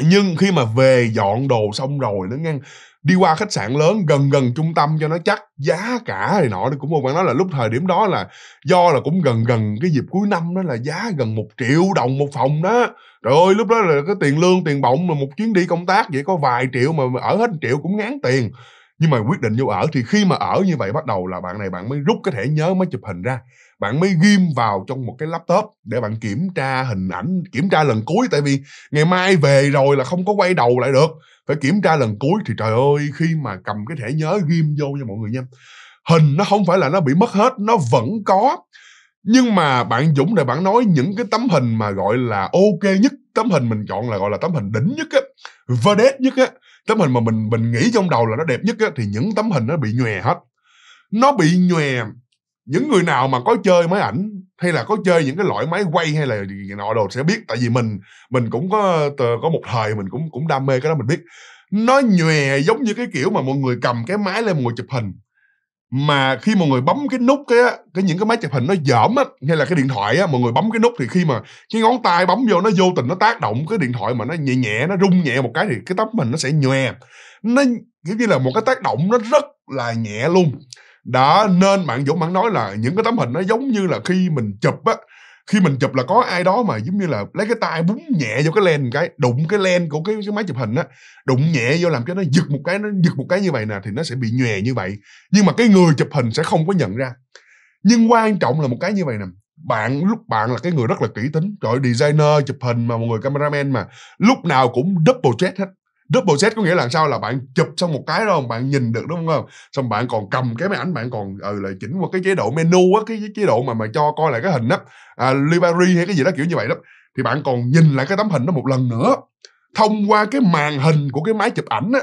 nhưng khi mà về dọn đồ xong rồi nó ngang đi qua khách sạn lớn gần gần trung tâm cho nó chắc giá cả thì nọ cũng một bạn nói là lúc thời điểm đó là do là cũng gần gần cái dịp cuối năm đó là giá gần một triệu đồng một phòng đó trời ơi lúc đó là cái tiền lương tiền bọng mà một chuyến đi công tác vậy có vài triệu mà ở hết triệu cũng ngán tiền nhưng mà quyết định vô ở thì khi mà ở như vậy bắt đầu là bạn này bạn mới rút cái thẻ nhớ mới chụp hình ra bạn mới ghim vào trong một cái laptop để bạn kiểm tra hình ảnh kiểm tra lần cuối tại vì ngày mai về rồi là không có quay đầu lại được phải kiểm tra lần cuối thì trời ơi khi mà cầm cái thẻ nhớ ghim vô nha mọi người nha hình nó không phải là nó bị mất hết nó vẫn có nhưng mà bạn Dũng này bạn nói những cái tấm hình mà gọi là ok nhất tấm hình mình chọn là gọi là tấm hình đỉnh nhất á vedette nhất á tấm hình mà mình mình nghĩ trong đầu là nó đẹp nhất á thì những tấm hình nó bị nhòe hết nó bị nhòe những người nào mà có chơi máy ảnh hay là có chơi những cái loại máy quay hay là nọ đồ sẽ biết tại vì mình mình cũng có có một thời mình cũng cũng đam mê cái đó mình biết nó nhòe giống như cái kiểu mà mọi người cầm cái máy lên ngồi chụp hình mà khi mọi người bấm cái nút cái cái những cái máy chụp hình nó dởm á hay là cái điện thoại á mọi người bấm cái nút thì khi mà cái ngón tay bấm vô nó vô tình nó tác động cái điện thoại mà nó nhẹ nhẹ nó rung nhẹ một cái thì cái tấm hình nó sẽ nhòe nó giống như là một cái tác động nó rất là nhẹ luôn đã nên bạn dũng bạn nói là những cái tấm hình nó giống như là khi mình chụp á khi mình chụp là có ai đó mà giống như là lấy cái tay búng nhẹ vô cái len cái đụng cái len của cái, cái máy chụp hình á đụng nhẹ vô làm cho nó giật một cái nó giật một cái như vậy nè thì nó sẽ bị nhòe như vậy nhưng mà cái người chụp hình sẽ không có nhận ra nhưng quan trọng là một cái như vậy nè bạn lúc bạn là cái người rất là kỹ tính trời designer chụp hình mà một người cameraman mà lúc nào cũng double check hết double set có nghĩa là sao là bạn chụp xong một cái rồi bạn nhìn được đúng không xong bạn còn cầm cái máy ảnh bạn còn ừ, là chỉnh qua cái chế độ menu á cái, cái chế độ mà mà cho coi lại cái hình á à, library hay cái gì đó kiểu như vậy đó thì bạn còn nhìn lại cái tấm hình đó một lần nữa thông qua cái màn hình của cái máy chụp ảnh á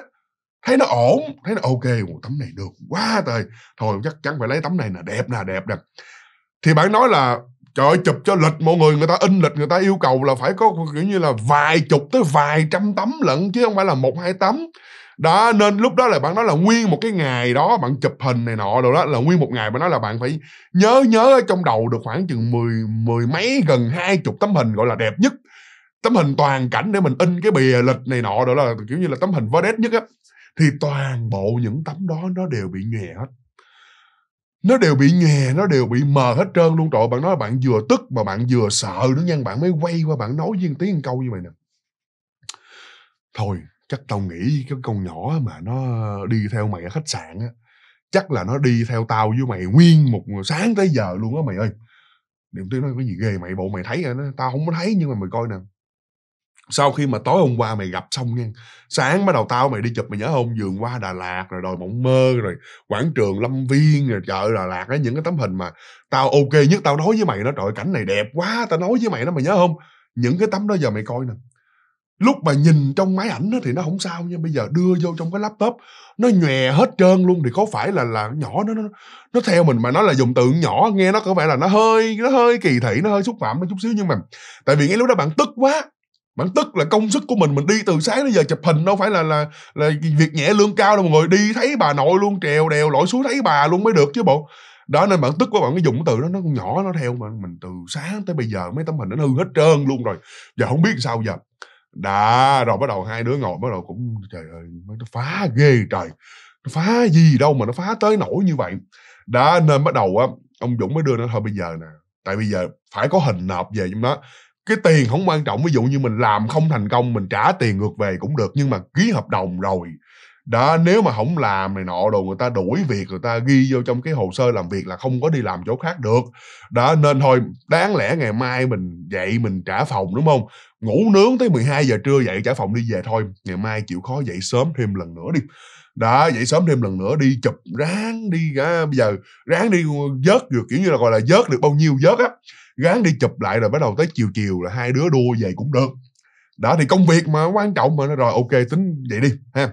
thấy nó ổn thấy nó ok một tấm này được quá trời thôi chắc chắn phải lấy tấm này là đẹp nè đẹp nè thì bạn nói là trời ơi, chụp cho lịch mọi người người ta in lịch người ta yêu cầu là phải có kiểu như là vài chục tới vài trăm tấm lận chứ không phải là một hai tấm đó nên lúc đó là bạn nói là nguyên một cái ngày đó bạn chụp hình này nọ rồi đó là nguyên một ngày bạn nói là bạn phải nhớ nhớ trong đầu được khoảng chừng mười mười mấy gần hai chục tấm hình gọi là đẹp nhất tấm hình toàn cảnh để mình in cái bìa lịch này nọ đó là kiểu như là tấm hình vớ đét nhất á thì toàn bộ những tấm đó nó đều bị nhòe hết nó đều bị nhè nó đều bị mờ hết trơn luôn trời bạn nói bạn vừa tức mà bạn vừa sợ nữa nhân bạn mới quay qua bạn nói với một tiếng một câu như vậy nè thôi chắc tao nghĩ cái con nhỏ mà nó đi theo mày ở khách sạn á chắc là nó đi theo tao với mày nguyên một sáng tới giờ luôn á mày ơi niệm tiếng nói có gì ghê mày bộ mày thấy rồi tao không có thấy nhưng mà mày coi nè sau khi mà tối hôm qua mày gặp xong nha sáng bắt đầu tao mày đi chụp mày nhớ không vườn qua đà lạt rồi đồi mộng mơ rồi quảng trường lâm viên rồi chợ đà lạt ấy những cái tấm hình mà tao ok nhất tao nói với mày nó trời cảnh này đẹp quá tao nói với mày nó mày nhớ không những cái tấm đó giờ mày coi nè lúc mà nhìn trong máy ảnh đó thì nó không sao nhưng bây giờ đưa vô trong cái laptop nó nhòe hết trơn luôn thì có phải là là nhỏ nó nó, nó theo mình mà nó là dùng từ nhỏ nghe nó có vẻ là nó hơi nó hơi kỳ thị nó hơi xúc phạm nó chút xíu nhưng mà tại vì ngay lúc đó bạn tức quá bản tức là công sức của mình mình đi từ sáng đến giờ chụp hình đâu phải là là là việc nhẹ lương cao đâu mọi người đi thấy bà nội luôn trèo đèo lội xuống thấy bà luôn mới được chứ bộ đó nên bản tức của bạn cái dụng từ đó nó nhỏ nó theo mà mình từ sáng tới bây giờ mấy tấm hình nó hư hết trơn luôn rồi giờ không biết sao giờ đã rồi bắt đầu hai đứa ngồi bắt đầu cũng trời ơi nó phá ghê trời nó phá gì đâu mà nó phá tới nổi như vậy đã nên bắt đầu á ông dũng mới đưa nó thôi bây giờ nè tại bây giờ phải có hình nộp về trong đó cái tiền không quan trọng ví dụ như mình làm không thành công mình trả tiền ngược về cũng được nhưng mà ký hợp đồng rồi đó nếu mà không làm này nọ đồ người ta đuổi việc người ta ghi vô trong cái hồ sơ làm việc là không có đi làm chỗ khác được đó nên thôi đáng lẽ ngày mai mình dậy mình trả phòng đúng không ngủ nướng tới 12 giờ trưa dậy trả phòng đi về thôi ngày mai chịu khó dậy sớm thêm lần nữa đi đó dậy sớm thêm lần nữa đi chụp ráng đi à, bây giờ ráng đi vớt được kiểu như là gọi là vớt được bao nhiêu vớt á gán đi chụp lại rồi bắt đầu tới chiều chiều là hai đứa đua về cũng được đó thì công việc mà quan trọng mà nó rồi ok tính vậy đi ha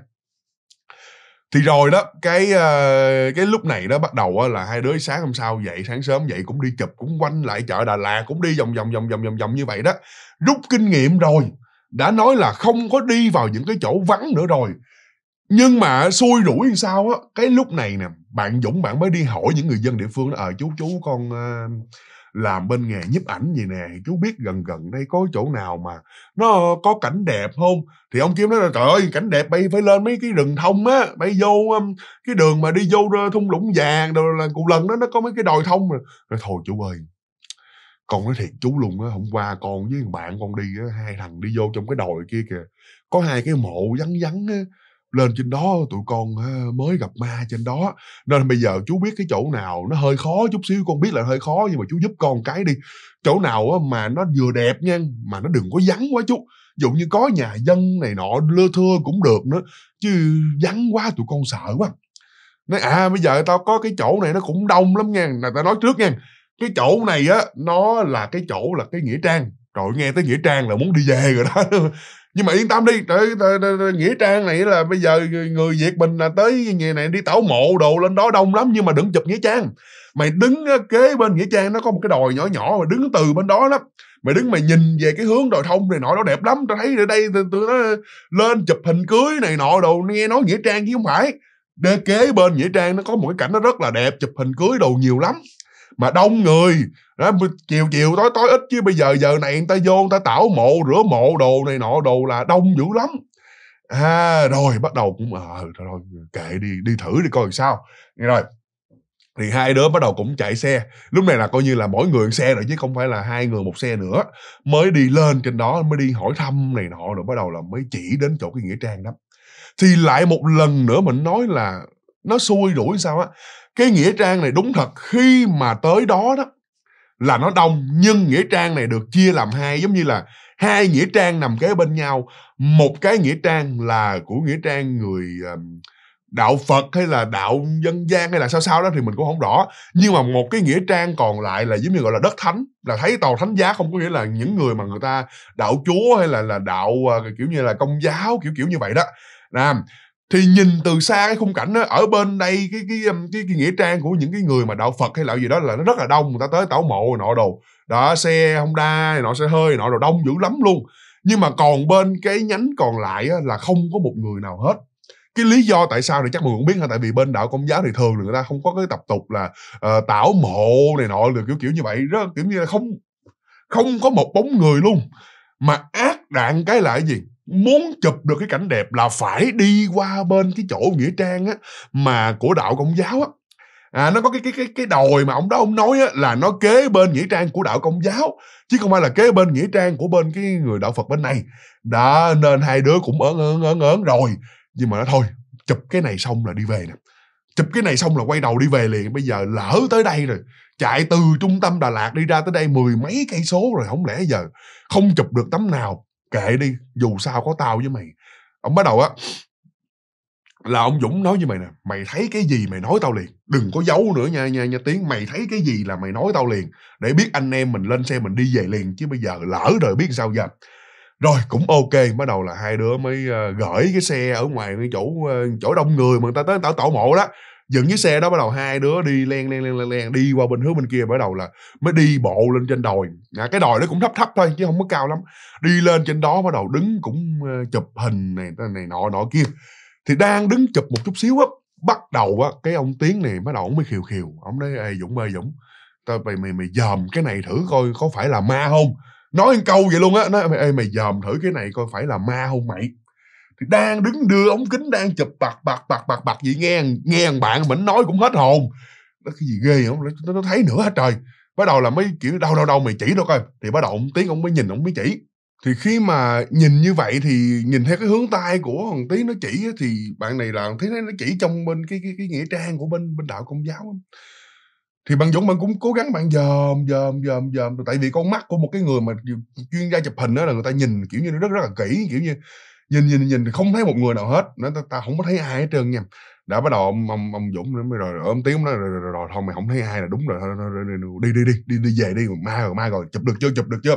thì rồi đó cái ờ, cái lúc này đó bắt đầu là hai đứa sáng hôm sau dậy sáng sớm dậy cũng đi chụp cũng quanh lại chợ Đà Lạt cũng đi vòng vòng vòng vòng vòng vòng như vậy đó rút kinh nghiệm rồi đã nói là không có đi vào những cái chỗ vắng nữa rồi nhưng mà xui rủi như sao á cái lúc này nè bạn Dũng bạn mới đi hỏi những người dân địa phương đó ờ à, chú chú con uh, làm bên nghề nhiếp ảnh gì nè chú biết gần gần đây có chỗ nào mà nó có cảnh đẹp không thì ông kim nói là trời ơi cảnh đẹp bay phải lên mấy cái rừng thông á bay vô um, cái đường mà đi vô thung lũng vàng rồi là cụ lần đó nó có mấy cái đồi thông rồi nói, thôi chú ơi con nói thiệt chú luôn á hôm qua con với bạn con đi á hai thằng đi vô trong cái đồi kia kìa có hai cái mộ vắng vắng á lên trên đó tụi con mới gặp ma trên đó nên bây giờ chú biết cái chỗ nào nó hơi khó chút xíu con biết là hơi khó nhưng mà chú giúp con cái đi chỗ nào mà nó vừa đẹp nha mà nó đừng có vắng quá chú dụ như có nhà dân này nọ lơ thưa cũng được nữa chứ vắng quá tụi con sợ quá nói à bây giờ tao có cái chỗ này nó cũng đông lắm nha là tao nói trước nha cái chỗ này á nó là cái chỗ là cái nghĩa trang rồi nghe tới nghĩa trang là muốn đi về rồi đó nhưng mà yên tâm đi trời, nghĩa trang này là bây giờ người việt mình là tới ngày này đi tảo mộ đồ lên đó đông lắm nhưng mà đừng chụp nghĩa trang mày đứng kế bên nghĩa trang nó có một cái đồi nhỏ nhỏ mà đứng từ bên đó đó mày đứng mày nhìn về cái hướng đồi thông này nọ nó đẹp lắm tao thấy ở đây tụi nó lên chụp hình cưới này nọ đồ nghe nói nghĩa trang chứ không phải Để kế bên nghĩa trang nó có một cái cảnh nó rất là đẹp chụp hình cưới đồ nhiều lắm mà đông người đó, chiều chiều tối tối ít chứ bây giờ giờ này người ta vô người ta tảo mộ rửa mộ đồ này nọ đồ là đông dữ lắm à rồi bắt đầu cũng ờ à, rồi kệ đi đi thử đi coi làm sao nghe rồi thì hai đứa bắt đầu cũng chạy xe lúc này là coi như là mỗi người một xe rồi chứ không phải là hai người một xe nữa mới đi lên trên đó mới đi hỏi thăm này nọ rồi bắt đầu là mới chỉ đến chỗ cái nghĩa trang đó thì lại một lần nữa mình nói là nó xui rủi sao á cái nghĩa trang này đúng thật khi mà tới đó đó là nó đông nhưng nghĩa trang này được chia làm hai giống như là hai nghĩa trang nằm kế bên nhau một cái nghĩa trang là của nghĩa trang người đạo phật hay là đạo dân gian hay là sao sao đó thì mình cũng không rõ nhưng mà một cái nghĩa trang còn lại là giống như gọi là đất thánh là thấy tàu thánh giá không có nghĩa là những người mà người ta đạo chúa hay là là đạo ờ, kiểu như là công giáo kiểu kiểu như vậy đó Nam thì nhìn từ xa cái khung cảnh đó, ở bên đây cái cái um, cái, cái nghĩa trang của những cái người mà đạo Phật hay là gì đó là nó rất là đông người ta tới tảo mộ nọ đồ đó xe Honda nọ xe hơi nọ đồ đông dữ lắm luôn nhưng mà còn bên cái nhánh còn lại á, là không có một người nào hết cái lý do tại sao thì chắc mọi người cũng biết là tại vì bên đạo công giáo thì thường là người ta không có cái tập tục là uh, tảo mộ này nọ được kiểu kiểu như vậy rất kiểu như là không không có một bóng người luôn mà ác đạn cái là cái gì muốn chụp được cái cảnh đẹp là phải đi qua bên cái chỗ nghĩa trang á mà của đạo công giáo á à nó có cái cái cái cái đồi mà ông đó ông nói á là nó kế bên nghĩa trang của đạo công giáo chứ không phải là kế bên nghĩa trang của bên cái người đạo phật bên này đã nên hai đứa cũng ớn ớn ớn ớn rồi nhưng mà nó thôi chụp cái này xong là đi về nè chụp cái này xong là quay đầu đi về liền bây giờ lỡ tới đây rồi chạy từ trung tâm đà lạt đi ra tới đây mười mấy cây số rồi không lẽ giờ không chụp được tấm nào kệ đi dù sao có tao với mày ông bắt đầu á là ông dũng nói với mày nè mày thấy cái gì mày nói tao liền đừng có giấu nữa nha nha nha tiếng mày thấy cái gì là mày nói tao liền để biết anh em mình lên xe mình đi về liền chứ bây giờ lỡ rồi biết sao giờ rồi cũng ok bắt đầu là hai đứa mới ờ, gửi cái xe ở ngoài cái chỗ ờ, chỗ đông người mà người ta tới tao tổ mộ đó dựng dưới xe đó bắt đầu hai đứa đi len len len len, len đi qua bên hướng bên kia bắt đầu là mới đi bộ lên trên đồi à, cái đồi nó cũng thấp thấp thôi chứ không có cao lắm đi lên trên đó bắt đầu đứng cũng ờ, chụp hình này này nọ nọ kia thì đang đứng chụp một chút xíu á bắt đầu á cái ông tiến này bắt đầu ông mới khiều khiều ông nói Ê, dũng ơi dũng tao mày mày mày dòm cái này thử coi có phải là ma không nói một câu vậy luôn á nói Ê, mày dòm thử cái này coi phải là ma không mày thì đang đứng đưa ống kính đang chụp bạc bạc bạc bạc bạc vậy nghe nghe bạn mình nói cũng hết hồn nó cái gì ghê không nó, nó thấy nữa hết trời bắt đầu là mấy kiểu đâu đâu đâu mày chỉ đâu coi thì bắt đầu ông tiến ông mới nhìn ông mới chỉ thì khi mà nhìn như vậy thì nhìn theo cái hướng tay của thằng tiến nó chỉ thì bạn này là thằng tí nó chỉ trong bên cái cái, cái nghĩa trang của bên bên đạo công giáo thì bạn dũng bạn cũng cố gắng bạn dòm dòm dòm dòm tại vì con mắt của một cái người mà chuyên gia chụp hình đó là người ta nhìn kiểu như nó rất rất là kỹ kiểu như nhìn nhìn nhìn không thấy một người nào hết nó ta, ta không có thấy ai hết trơn nha đã bắt đầu ông ông, ông dũng nữa rồi, rồi ông tiếng nói rồi, rồi, rồi, rồi thôi mày không thấy ai là đúng rồi đi đi đi đi đi về đi mai rồi mai rồi chụp được chưa chụp được chưa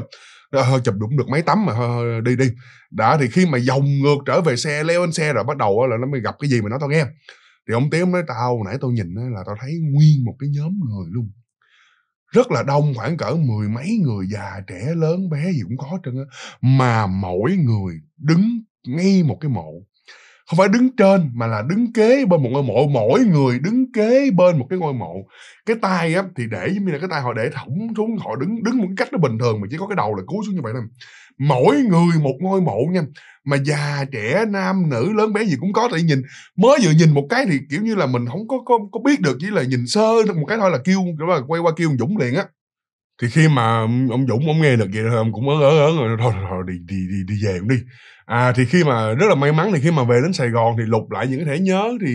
hơi chụp đúng được mấy tấm mà hơi, đi đi đã thì khi mà dòng ngược trở về xe leo lên xe rồi bắt đầu là nó mới gặp cái gì mà nói tao nghe thì ông tiếng nói tao nãy tao nhìn là tao thấy nguyên một cái nhóm người luôn rất là đông khoảng cỡ mười mấy người già trẻ lớn bé gì cũng có trơn á mà mỗi người đứng ngay một cái mộ không phải đứng trên mà là đứng kế bên một ngôi mộ mỗi người đứng kế bên một cái ngôi mộ cái tay á thì để giống như là cái tay họ để thõng xuống họ đứng đứng một cách nó bình thường mà chỉ có cái đầu là cúi xuống như vậy thôi mỗi người một ngôi mộ nha mà già trẻ nam nữ lớn bé gì cũng có tại nhìn mới vừa nhìn một cái thì kiểu như là mình không có có, có biết được chỉ là nhìn sơ một cái thôi là kêu kiểu là quay qua kêu ông dũng liền á thì khi mà ông dũng ông nghe được vậy thôi ông cũng ớn ớn rồi thôi, thôi, thôi đi, đi đi đi về cũng đi à thì khi mà rất là may mắn thì khi mà về đến Sài Gòn thì lục lại những cái thẻ nhớ thì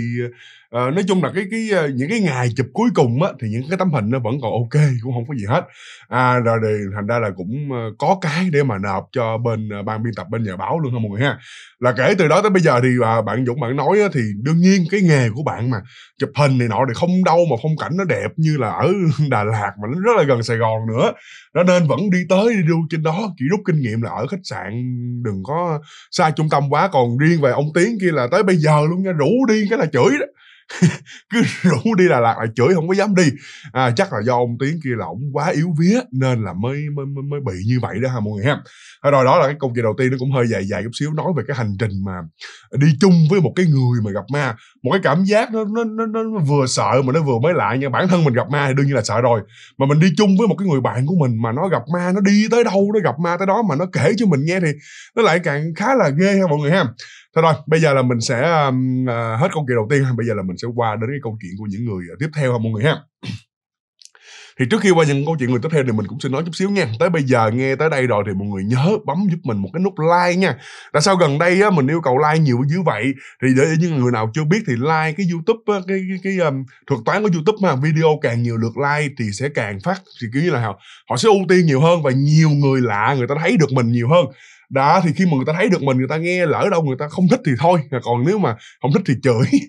uh, nói chung là cái cái ờ, những cái ngày chụp cuối cùng á thì những cái tấm hình nó vẫn còn ok cũng không có gì hết à rồi thì thành ra là cũng ờ, có cái để mà nộp cho bên ban biên tập bên nhà báo luôn ha mọi người ha là kể từ đó tới bây giờ thì à, bạn Dũng bạn nói á, thì đương nhiên cái nghề của bạn mà chụp hình này nọ thì không đâu mà phong cảnh nó đẹp như là ở Đà Lạt mà nó rất là gần Sài Gòn nữa đó nên vẫn đi tới đi đu trên đó chỉ rút kinh nghiệm là ở khách sạn đừng có xa trung tâm quá còn riêng về ông tiến kia là tới bây giờ luôn nha rủ đi cái là chửi đó cứ rủ đi đà lạt là chửi không có dám đi à, chắc là do ông tiến kia là ông quá yếu vía nên là mới mới mới, bị như vậy đó ha mọi người ha à, rồi đó là cái câu chuyện đầu tiên nó cũng hơi dài dài chút xíu nói về cái hành trình mà đi chung với một cái người mà gặp ma một cái cảm giác nó nó nó, nó vừa sợ mà nó vừa mới lạ nha bản thân mình gặp ma thì đương nhiên là sợ rồi mà mình đi chung với một cái người bạn của mình mà nó gặp ma nó đi tới đâu nó gặp ma tới đó mà nó kể cho mình nghe thì nó lại càng khá là ghê ha mọi người ha Thế rồi bây giờ là mình sẽ uh, hết câu chuyện đầu tiên Bây giờ là mình sẽ qua đến cái câu chuyện của những người à, tiếp theo ha mọi người ha thì trước khi qua những câu chuyện người tiếp theo thì mình cũng xin nói chút xíu nha tới bây giờ nghe tới đây rồi thì mọi người nhớ bấm giúp mình một cái nút like nha tại sao gần đây á, mình yêu cầu like nhiều như vậy thì để những người nào chưa biết thì like cái youtube cái cái, cái um, thuật toán của youtube mà video càng nhiều lượt like thì sẽ càng phát thì kiểu như là họ, họ sẽ ưu tiên nhiều hơn và nhiều người lạ người ta thấy được mình nhiều hơn đó thì khi mà người ta thấy được mình người ta nghe lỡ đâu người ta không thích thì thôi còn nếu mà không thích thì chửi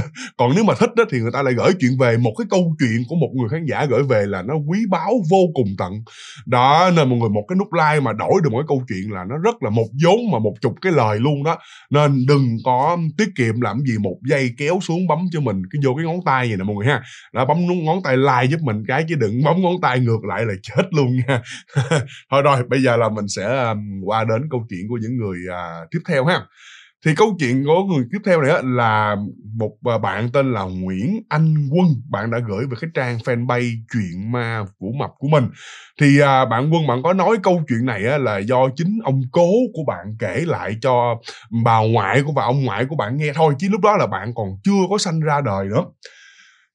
còn nếu mà thích đó thì người ta lại gửi chuyện về một cái câu chuyện của một người khán giả gửi về là nó quý báu vô cùng tận đó nên mọi người một cái nút like mà đổi được một cái câu chuyện là nó rất là một vốn mà một chục cái lời luôn đó nên đừng có tiết kiệm làm gì một giây kéo xuống bấm cho mình cái vô cái ngón tay vậy nè mọi người ha đó bấm ngón tay like giúp mình cái chứ đừng bấm ngón tay ngược lại là chết luôn nha thôi rồi bây giờ là mình sẽ qua đến đến câu chuyện của những người à, tiếp theo ha thì câu chuyện của người tiếp theo này á, là một à, bạn tên là Nguyễn Anh Quân bạn đã gửi về cái trang fanpage chuyện ma của mập của mình thì à, bạn Quân bạn có nói câu chuyện này á, là do chính ông cố của bạn kể lại cho bà ngoại của và ông ngoại của bạn nghe thôi chứ lúc đó là bạn còn chưa có sanh ra đời nữa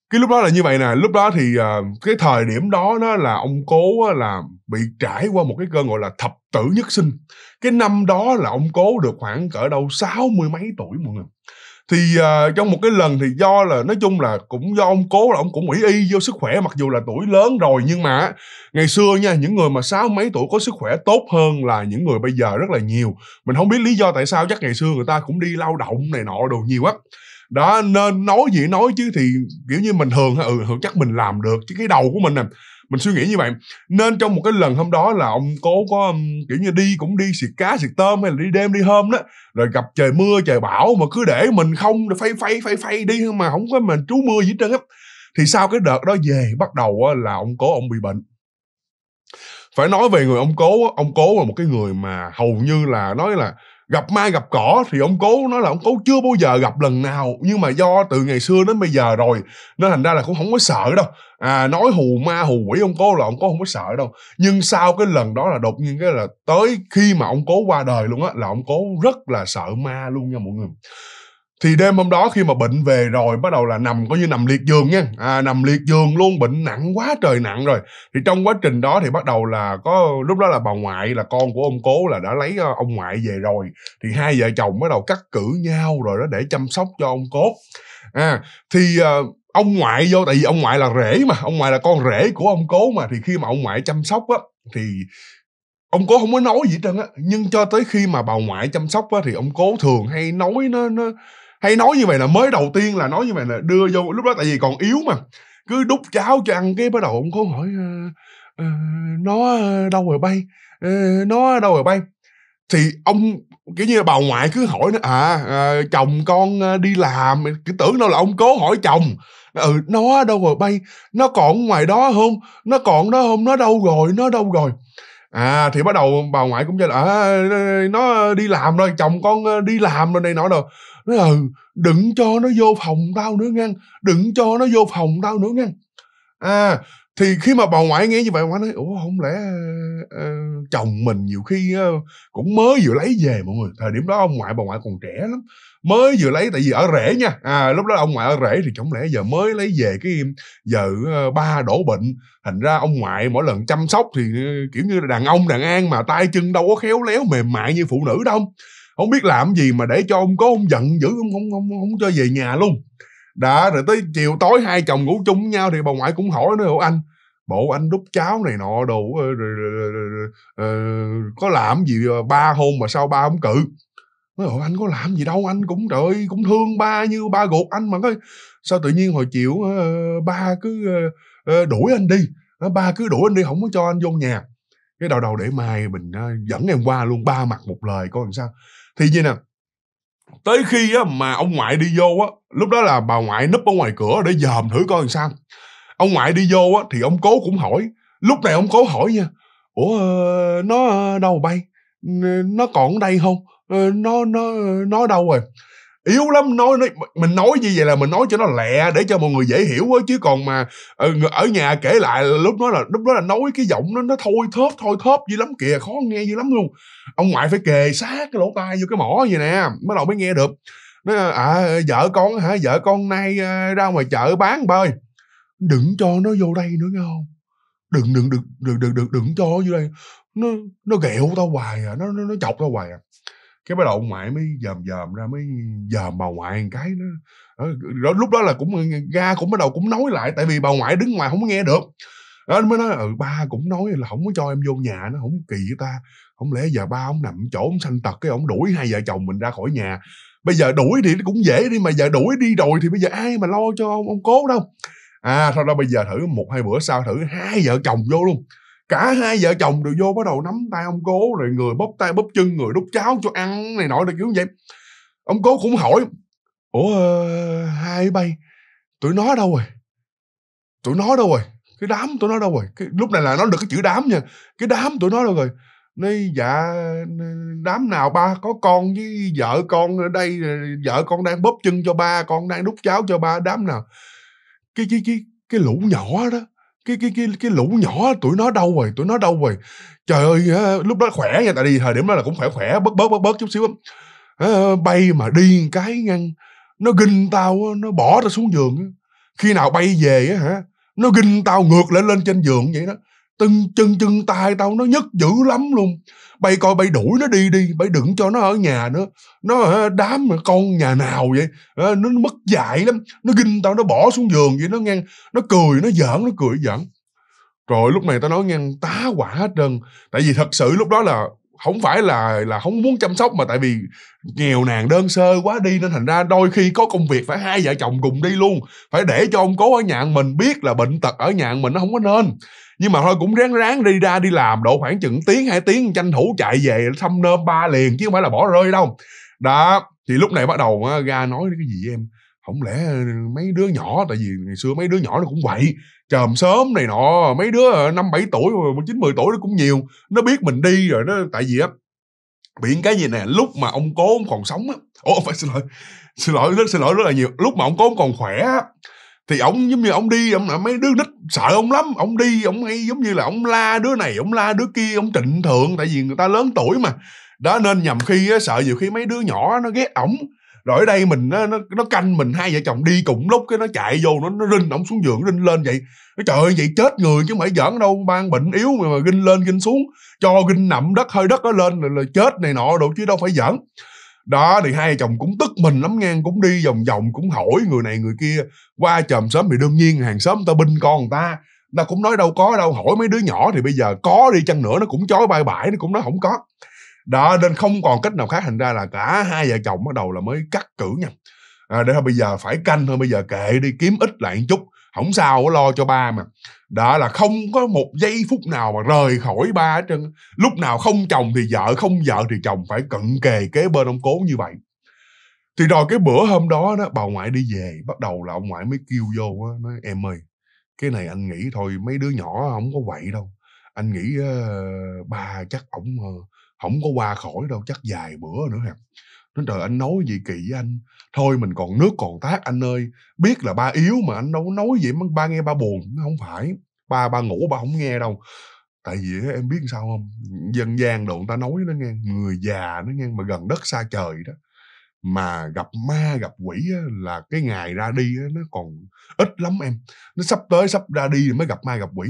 cái lúc đó là như vậy nè lúc đó thì uh, cái thời điểm đó nó là ông cố á, là bị trải qua một cái cơn gọi là thập tử nhất sinh cái năm đó là ông cố được khoảng cỡ đâu sáu mươi mấy tuổi mọi người thì uh, trong một cái lần thì do là nói chung là cũng do ông cố là ông cũng ủy y vô sức khỏe mặc dù là tuổi lớn rồi nhưng mà ngày xưa nha những người mà sáu mấy tuổi có sức khỏe tốt hơn là những người bây giờ rất là nhiều mình không biết lý do tại sao chắc ngày xưa người ta cũng đi lao động này nọ đồ nhiều á đó nên nói gì nói chứ thì kiểu như mình thường ừ chắc mình làm được chứ cái đầu của mình nè mình suy nghĩ như vậy nên trong một cái lần hôm đó là ông cố có um, kiểu như đi cũng đi xịt cá xịt tôm hay là đi đêm đi hôm đó rồi gặp trời mưa trời bão mà cứ để mình không phay phay phay phay đi mà không có mình trú mưa gì hết trơn á thì sau cái đợt đó về bắt đầu là ông cố ông bị bệnh phải nói về người ông cố ông cố là một cái người mà hầu như là nói là gặp mai gặp cỏ thì ông cố nói là ông cố chưa bao giờ gặp lần nào nhưng mà do từ ngày xưa đến bây giờ rồi nên thành ra là cũng không có sợ đâu à nói hù ma hù quỷ ông cố là ông cố không có sợ đâu nhưng sau cái lần đó là đột nhiên cái là tới khi mà ông cố qua đời luôn á là ông cố rất là sợ ma luôn nha mọi người thì đêm hôm đó khi mà bệnh về rồi bắt đầu là nằm coi như nằm liệt giường nha à, nằm liệt giường luôn bệnh nặng quá trời nặng rồi thì trong quá trình đó thì bắt đầu là có lúc đó là bà ngoại là con của ông cố là đã lấy ờ, ông ngoại về rồi thì hai vợ chồng bắt đầu cắt cử nhau rồi đó để chăm sóc cho ông cố à thì uh, ông ngoại vô tại vì ông ngoại là rể mà ông ngoại là con rể của ông cố mà thì khi mà ông ngoại chăm sóc á thì ông cố không có nói gì hết trơn á nhưng cho tới khi mà bà ngoại chăm sóc á thì ông cố thường hay nói nó nó hay nói như vậy là mới đầu tiên là nói như vậy là đưa vô lúc đó tại vì còn yếu mà cứ đút cháo cho ăn cái bắt đầu ông cố hỏi uh, nó đâu rồi bay uh, nó đâu rồi bay thì ông kiểu như bà ngoại cứ hỏi nó à, à chồng con đi làm cứ tưởng đâu là ông cố hỏi chồng ừ nó đâu rồi bay nó còn ngoài đó không nó còn đó không nó đâu rồi nó đâu rồi à thì bắt đầu bà ngoại cũng cho là à, nó đi làm rồi chồng con đi làm rồi này nọ rồi nói ừ đừng cho nó vô phòng tao nữa ngăn đừng cho nó vô phòng tao nữa ngăn à thì khi mà bà ngoại nghe như vậy ngoại nói ủa không lẽ uh, chồng mình nhiều khi uh, cũng mới vừa lấy về mọi người thời điểm đó ông ngoại bà ngoại còn trẻ lắm mới vừa lấy tại vì ở rễ nha à lúc đó ông ngoại ở rễ thì chẳng lẽ giờ mới lấy về cái giờ uh, ba đổ bệnh thành ra ông ngoại mỗi lần chăm sóc thì uh, kiểu như đàn ông đàn an mà tay chân đâu có khéo léo mềm mại như phụ nữ đâu không biết làm gì mà để cho ông có ông giận dữ ông không không không cho về nhà luôn đã rồi tới chiều tối hai chồng ngủ chung với nhau thì bà ngoại cũng hỏi nữa anh bộ anh đút cháo này nọ đồ ờ, ờ, có làm gì ba hôn mà sao ba không cự nói Ôi, anh có làm gì đâu anh cũng trời cũng thương ba như ba gột anh mà có sao tự nhiên hồi chiều ờ, ba cứ đuổi anh đi ba cứ đuổi anh đi không có cho anh vô nhà cái đầu đầu để mai mình dẫn em qua luôn ba mặt một lời coi làm sao thì như nè tới khi á, mà ông ngoại đi vô á lúc đó là bà ngoại núp ở ngoài cửa để dòm thử coi làm sao ông ngoại đi vô á thì ông cố cũng hỏi lúc này ông cố hỏi nha ủa ờ, nó đâu bay nó còn ở đây không ờ, nó nó nó đâu rồi yếu lắm nói, nói mình nói như vậy là mình nói cho nó lẹ để cho mọi người dễ hiểu á chứ còn mà ờ, ở nhà kể lại lúc đó là lúc đó là nói cái giọng nó nó thôi thớp thôi thớp dữ lắm kìa khó nghe dữ lắm luôn ông ngoại phải kề sát cái lỗ tai vô cái mỏ vậy nè mới đầu mới nghe được nó à vợ con hả vợ con nay ờ, ra ngoài chợ bán bơi đừng cho nó vô đây nữa nghe không đừng đừng đừng đừng đừng đừng, đừng cho nó vô đây nó nó ghẹo tao hoài à nó nó nó chọc tao hoài à cái bắt đầu ngoại mới dòm dòm ra mới dòm bà ngoại một cái nó đó, lúc đó là cũng ra cũng bắt đầu cũng nói lại tại vì bà ngoại đứng ngoài không nghe được đó mới nói ừ ba cũng nói là không có cho em vô nhà nó không kỳ ta không lẽ giờ ba ông nằm chỗ ông sanh tật cái ông đuổi hai vợ chồng mình ra khỏi nhà bây giờ đuổi thì cũng dễ đi mà giờ đuổi đi rồi thì bây giờ ai mà lo cho ông, ông cố đâu à sau đó bây giờ thử một hai bữa sau thử hai vợ chồng vô luôn cả hai vợ chồng đều vô bắt đầu nắm tay ông cố rồi người bóp tay bóp chân người đút cháo cho ăn này nọ là kiểu vậy ông cố cũng hỏi ủa ờ, hai bay tụi nó đâu rồi tụi nó đâu rồi cái đám tụi nó đâu rồi cái, lúc này là nó được cái chữ đám nha cái đám tụi nó đâu rồi nói dạ đám nào ba có con với vợ con ở đây vợ con đang bóp chân cho ba con đang đút cháo cho ba đám nào cái cái cái cái lũ nhỏ đó cái cái cái cái lũ nhỏ tụi nó đâu rồi tụi nó đâu rồi trời ơi lúc đó khỏe nha tại vì thời điểm đó là cũng khỏe khỏe bớt bớt bớt bớt chút xíu bay mà đi cái ngăn nó ginh tao nó bỏ tao xuống giường khi nào bay về á hả nó ginh tao ngược lại lên trên giường vậy đó từng chân chân tay tao nó nhức dữ lắm luôn bay coi bay đuổi nó đi đi bay đừng cho nó ở nhà nữa nó đám con nhà nào vậy nó mất dạy lắm nó ghinh tao nó bỏ xuống giường vậy nó ngang nó cười nó giỡn nó cười giỡn rồi lúc này tao nói ngang tá quả hết trơn tại vì thật sự lúc đó là không phải là là không muốn chăm sóc mà tại vì nghèo nàn đơn sơ quá đi nên thành ra đôi khi có công việc phải hai vợ chồng cùng đi luôn phải để cho ông cố ở nhà mình biết là bệnh tật ở nhà mình nó không có nên nhưng mà thôi cũng ráng ráng đi ra đi làm độ khoảng chừng tiếng hai tiếng tranh thủ chạy về thăm nơm ba liền chứ không phải là bỏ rơi đâu đó thì lúc này bắt đầu ra nói cái gì em không lẽ mấy đứa nhỏ tại vì ngày xưa mấy đứa nhỏ nó cũng vậy chòm sớm này nọ mấy đứa năm bảy tuổi chín mười tuổi nó cũng nhiều nó biết mình đi rồi nó tại vì á biển cái gì nè lúc mà ông cố còn sống á ồ phải xin lỗi xin lỗi rất xin lỗi rất là nhiều lúc mà ông cố còn khỏe á thì ổng giống như ổng đi ổng mấy đứa nít sợ ông lắm ổng đi ổng hay giống như là ổng la đứa này ổng la đứa kia ổng trịnh thượng tại vì người ta lớn tuổi mà đó nên nhầm khi á, sợ nhiều khi mấy đứa nhỏ nó ghét ổng rồi ở đây mình nó, nó nó canh mình hai vợ chồng đi cùng lúc cái nó chạy vô nó nó rinh ổng xuống giường rinh lên vậy nó trời ơi vậy chết người chứ mày giỡn đâu mang bệnh yếu mà, mà rinh lên rinh xuống cho rinh nằm đất hơi đất nó lên là, là chết này nọ đồ chứ đâu phải giỡn đó thì hai chồng cũng tức mình lắm nghe cũng đi vòng vòng cũng hỏi người này người kia qua chòm sớm thì đương nhiên hàng xóm ta binh con người ta ta cũng nói đâu có đâu hỏi mấy đứa nhỏ thì bây giờ có đi chăng nữa nó cũng chói bay bãi nó cũng nói không có đó nên không còn cách nào khác thành ra là cả hai vợ chồng bắt đầu là mới cắt cử nhau à, để thôi bây giờ phải canh thôi bây giờ kệ đi kiếm ít lại một chút không sao có lo cho ba mà đó là không có một giây phút nào mà rời khỏi ba hết trơn lúc nào không chồng thì vợ không vợ thì chồng phải cận kề kế bên ông cố như vậy thì rồi cái bữa hôm đó đó bà ngoại đi về bắt đầu là ông ngoại mới kêu vô đó, nói em ơi cái này anh nghĩ thôi mấy đứa nhỏ không có quậy đâu anh nghĩ uh, ba chắc ổng uh, ờ, không có qua khỏi đâu chắc dài bữa nữa hả nói trời anh nói gì kỳ với anh thôi mình còn nước còn tác anh ơi biết là ba yếu mà anh đâu nói vậy ba nghe ba buồn không phải ba ba ngủ ba không nghe đâu tại vì em biết sao không dân gian đồ người ta nói nó nghe người già nó nghe mà gần đất xa trời đó mà gặp ma gặp quỷ á, là cái ngày ra đi á, nó còn ít lắm em nó sắp tới sắp ra đi mới gặp ma gặp quỷ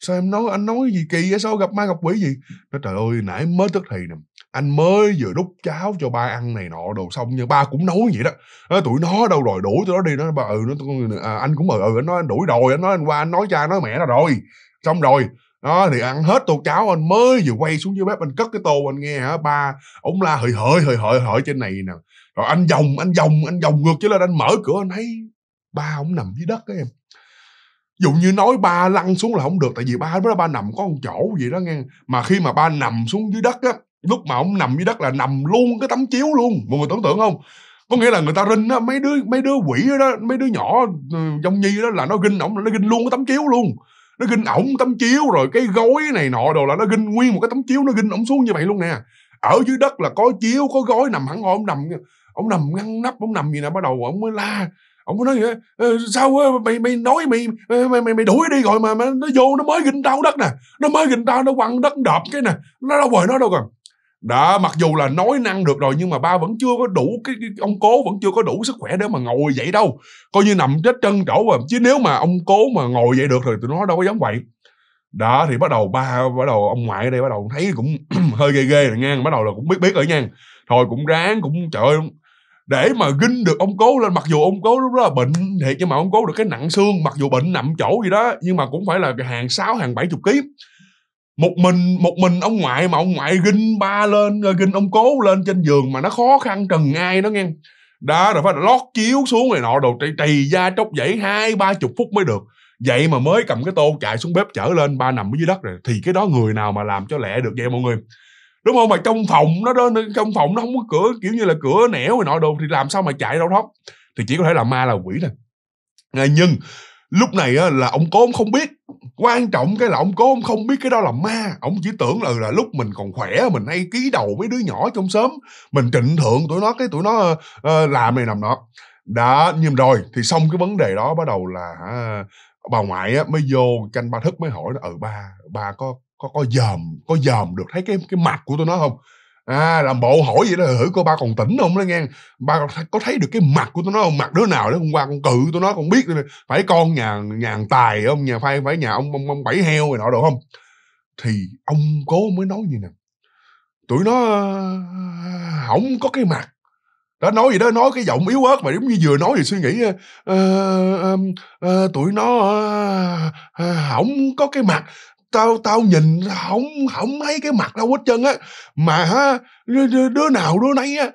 sao em nói anh nói gì kỳ vậy sao gặp ma gặp quỷ gì nó trời ơi nãy mới tức thì nè anh mới vừa đút cháo cho ba ăn này nọ đồ xong nhưng ba cũng nói vậy đó à, tụi nó đâu rồi đuổi tụi nó đi nó ba ừ nó à, anh cũng ừ, ừ anh nói anh đuổi rồi anh nói anh qua anh nói cha nói mẹ nó rồi xong rồi đó thì ăn hết tô cháo anh mới vừa quay xuống dưới bếp anh cất cái tô anh nghe hả ba ổng la hời hợi hời hợi hợi trên này nè rồi anh vòng anh vòng anh vòng ngược chứ lên anh mở cửa anh thấy ba ổng nằm dưới đất á em dụ như nói ba lăn xuống là không được tại vì ba mới ba nằm có một chỗ gì đó nghe mà khi mà ba nằm xuống dưới đất á lúc mà ông nằm dưới đất là nằm luôn cái tấm chiếu luôn mọi người tưởng tượng không có nghĩa là người ta rinh á mấy đứa mấy đứa quỷ đó mấy đứa nhỏ ừ, dông nhi đó là nó ginh ổng nó ginh luôn cái tấm chiếu luôn nó ginh ổng tấm chiếu rồi cái gối này nọ đồ là nó ginh nguyên một cái tấm chiếu nó ginh ổng xuống như vậy luôn nè ở dưới đất là có chiếu có gối nằm hẳn ngồi ông nằm ông nằm ngăn nắp ông nằm gì nè bắt đầu ông mới la ông mới nói vậy, sao mày mày nói mày mày mày, mày đuổi đi rồi mà, mà nó vô nó mới ginh tao đất nè nó mới ginh tao nó quăng đất đập cái nè nó đâu rồi nó đâu rồi đó mặc dù là nói năng được rồi nhưng mà ba vẫn chưa có đủ cái, cái ông cố vẫn chưa có đủ sức khỏe để mà ngồi dậy đâu coi như nằm chết chân chỗ mà chứ nếu mà ông cố mà ngồi dậy được rồi tụi nó đâu có dám vậy đó thì bắt đầu ba bắt đầu ông ngoại ở đây bắt đầu thấy cũng hơi ghê ghê rồi nha bắt đầu là cũng biết biết ở nha thôi cũng ráng cũng trời ơi để mà ginh được ông cố lên mặc dù ông cố lúc đó là bệnh thiệt nhưng mà ông cố được cái nặng xương mặc dù bệnh nằm chỗ gì đó nhưng mà cũng phải là hàng sáu hàng bảy chục ký một mình một mình ông ngoại mà ông ngoại ginh ba lên ờ, ginh ông cố lên trên giường mà nó khó khăn trần ai nó nghe đó rồi phải lót chiếu xuống này nọ đồ trầy trầy da tróc dãy hai ba chục phút mới được vậy mà mới cầm cái tô chạy xuống bếp chở lên ba nằm ở dưới đất rồi thì cái đó người nào mà làm cho lẹ được vậy mọi người đúng không mà trong phòng nó đó trong phòng nó không có cửa kiểu như là cửa nẻo rồi nọ đồ thì làm sao mà chạy đâu thoát thì chỉ có thể là ma là quỷ thôi à, nhưng lúc này á, là ông cố ông không biết quan trọng cái là ông cố ông không biết cái đó là ma ông chỉ tưởng là là lúc mình còn khỏe mình hay ký đầu mấy đứa nhỏ trong xóm mình trịnh thượng tụi nó cái tụi nó uh, làm này làm nọ đã nhưng rồi thì xong cái vấn đề đó bắt đầu là uh, bà ngoại á, mới vô canh ba thức mới hỏi nó ừ ba ba có có có dòm có dòm được thấy cái cái mặt của tụi nó không à làm bộ hỏi vậy đó thử coi ba còn tỉnh không đó nghe ba có thấy được cái mặt của tôi nó không mặt đứa nào đó hôm qua con cự tôi nó không biết phải con nhà nhà tài không nhà phải phải nhà ông ông, ông bảy heo rồi nọ được không thì ông cố mới nói như nè tụi nó không ờ, có cái mặt đó nói gì đó nói cái giọng yếu ớt mà giống như vừa nói thì suy nghĩ uh, uh, uh, tụi nó uh, ờ, ờ, uh, không có cái mặt tao tao nhìn không không thấy cái mặt đâu hết trơn á mà ha, đứa nào đứa nấy á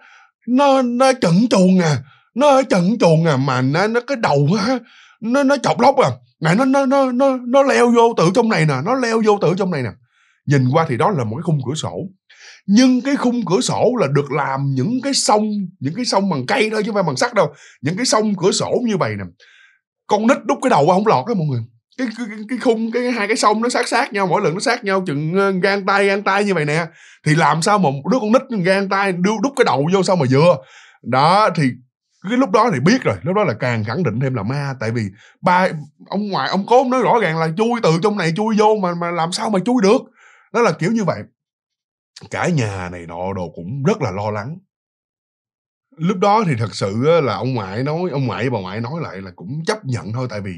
nó nó chẩn chuồng à nó chẩn chuồng à mà nó nó cái đầu á nó nó chọc lóc à mà nó nó nó nó nó leo vô tự trong này nè nó leo vô tự trong này nè nhìn qua thì đó là một cái khung cửa sổ nhưng cái khung cửa sổ là được làm những cái sông những cái sông bằng cây thôi chứ không phải bằng sắt đâu những cái sông cửa sổ như vậy nè con nít đút cái đầu qua không lọt á mọi người cái cái, cái khung cái hai cái sông nó sát sát nhau mỗi lần nó sát nhau chừng ờ, gan tay gan tay như vậy nè thì làm sao mà đứa con nít gan tay đưa đút cái đầu vô sao mà vừa đó thì cái lúc đó thì biết rồi lúc đó là càng khẳng định thêm là ma tại vì ba ông ngoại ông cố nói rõ ràng là chui từ trong này chui vô mà mà làm sao mà chui được đó là kiểu như vậy cả nhà này nọ đồ cũng rất là lo lắng lúc đó thì thật sự là ông ngoại nói ông ngoại bà ngoại nói lại là cũng chấp nhận thôi tại vì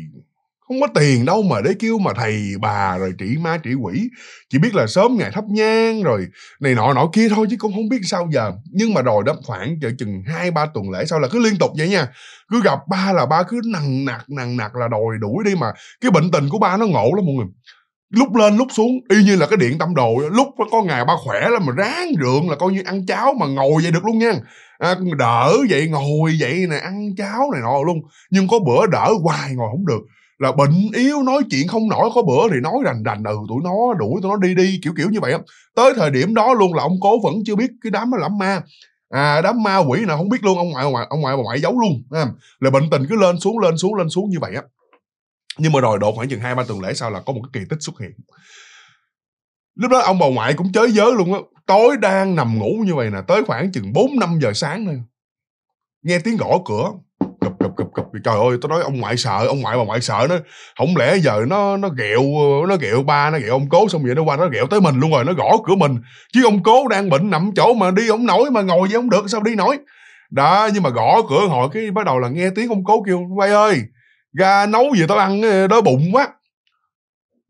không có tiền đâu mà để kêu mà thầy bà rồi trị ma trị quỷ chỉ biết là sớm ngày thắp nhang rồi này nọ nọ kia thôi chứ cũng không biết sao giờ nhưng mà rồi đó khoảng chợ chừng hai ba tuần lễ sau là cứ liên tục vậy nha cứ gặp ba là ba cứ nằng nặc nằng nặc là đòi đuổi đi mà cái bệnh tình của ba nó ngộ lắm mọi người lúc lên lúc xuống y như là cái điện tâm đồ lúc có ngày ba khỏe là mà ráng rượng là coi như ăn cháo mà ngồi vậy được luôn nha à, đỡ vậy ngồi vậy nè ăn cháo này nọ luôn nhưng có bữa đỡ hoài ngồi không được là bệnh yếu nói chuyện không nổi có bữa thì nói rành rành ừ tụi nó đuổi tụi nó đi đi kiểu kiểu như vậy á tới thời điểm đó luôn là ông cố vẫn chưa biết cái đám nó lắm ma à đám ma quỷ nào không biết luôn ông ngoại ông ngoại ông ngoại bà ngoại giấu luôn à, là bệnh tình cứ lên xuống lên xuống lên xuống như vậy á nhưng mà rồi độ khoảng chừng hai ba tuần lễ sau là có một cái kỳ tích xuất hiện lúc đó ông bà ngoại cũng chới giới luôn á tối đang nằm ngủ như vậy nè tới khoảng chừng bốn năm giờ sáng thôi nghe tiếng gõ cửa cụp cụp trời ơi tôi nói ông ngoại sợ ông ngoại bà ngoại sợ nó không lẽ giờ nó nó ghẹo nó ghẹo ba nó ghẹo ông cố xong vậy nó qua nó ghẹo tới mình luôn rồi nó gõ cửa mình chứ ông cố đang bệnh nằm chỗ mà đi ông nổi mà ngồi vậy không được sao đi nổi đó nhưng mà gõ cửa hồi cái bắt đầu là nghe tiếng ông cố kêu bay ơi ra nấu gì tao ăn đói bụng quá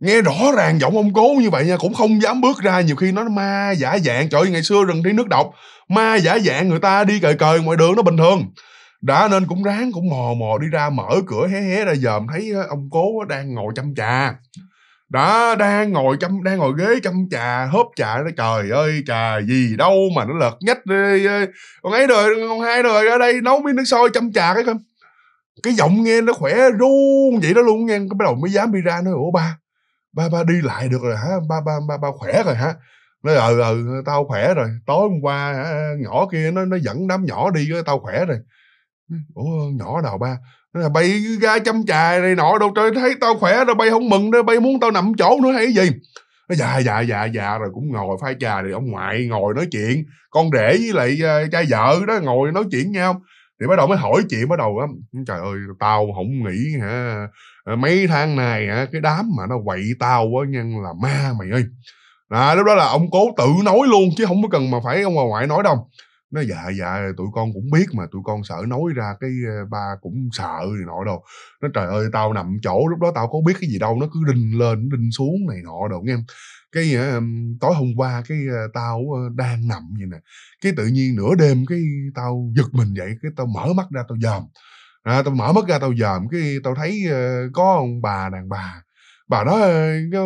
nghe rõ ràng giọng ông cố như vậy nha cũng không dám bước ra nhiều khi nó ma giả dạng trời ơi, ngày xưa rừng thấy nước độc ma giả dạng người ta đi cời cờ ngoài đường nó bình thường đó nên cũng ráng cũng mò mò đi ra mở cửa hé hé ra dòm thấy ờ, ông cố đang ngồi chăm trà đó đang ngồi chăm đang ngồi ghế chăm trà hớp trà đó trời ơi trà gì đâu mà nó lật nhách đi con ấy rồi con hai rồi ở đây nấu miếng nước sôi chăm trà cái không cái giọng nghe nó khỏe run vậy đó luôn nghe cái bắt đầu mới dám đi ra nói ủa ba ba ba đi lại được rồi hả ba ba ba ba khỏe rồi hả nói ừ ừ tao khỏe rồi tối hôm qua ờ, nhỏ kia nó nó dẫn đám nhỏ đi tao khỏe rồi ủa nhỏ nào ba là bay ra chăm trà này nọ đâu trời thấy tao khỏe rồi bay không mừng nữa bay muốn tao nằm chỗ nữa hay gì nó dạ dạ dạ dạ rồi cũng ngồi pha trà thì ông ngoại ngồi nói chuyện con rể với lại ờ, cha vợ đó ngồi nói chuyện nhau thì bắt đầu mới hỏi chuyện bắt đầu á trời ơi tao không nghĩ hả ờ, mấy tháng này hả cái đám mà nó quậy tao á nhân là ma mày ơi à, lúc đó là ông cố tự nói luôn chứ không có cần mà phải ông bà ngoại nói đâu nó dạ dạ tụi con cũng biết mà tụi con sợ nói ra cái ờ, ba cũng sợ này nọ đâu nó trời ơi tao nằm chỗ lúc đó tao có biết cái gì đâu nó cứ đinh lên đinh xuống này nọ đâu nghe em cái ờ, tối hôm qua cái ờ, tao đang nằm vậy nè cái tự nhiên nửa đêm cái tao giật mình vậy cái tao mở mắt ra tao dòm à, tao mở mắt ra tao dòm cái tao thấy có ông bà đàn bà bà đó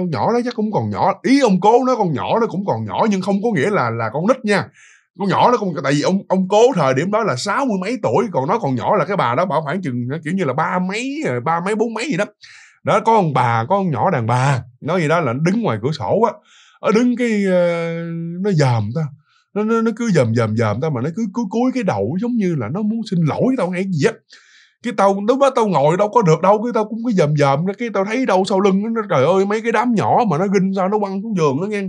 nhỏ đó chắc cũng còn nhỏ ý ông cố nó còn nhỏ nó cũng còn nhỏ nhưng không có nghĩa là là con nít nha con nhỏ đó cũng tại vì ông ông cố thời điểm đó là sáu mươi mấy tuổi còn nó còn nhỏ là cái bà đó bảo khoảng chừng kiểu như là ba mấy ba mấy bốn mấy gì đó đó có ông bà có con nhỏ đàn bà nói gì đó là nó đứng ngoài cửa sổ á ở đứng cái ờ, nó dòm ta nó, nó nó cứ dòm dòm dòm ta mà nó cứ cứ cúi cái đầu giống như là nó muốn xin lỗi tao hay gì á cái tao lúc đó tao ngồi đâu có được đâu cái tao cũng cứ dòm dòm cái tao thấy đâu sau lưng nó trời ơi mấy cái đám nhỏ mà nó ginh sao nó quăng xuống giường nó nghe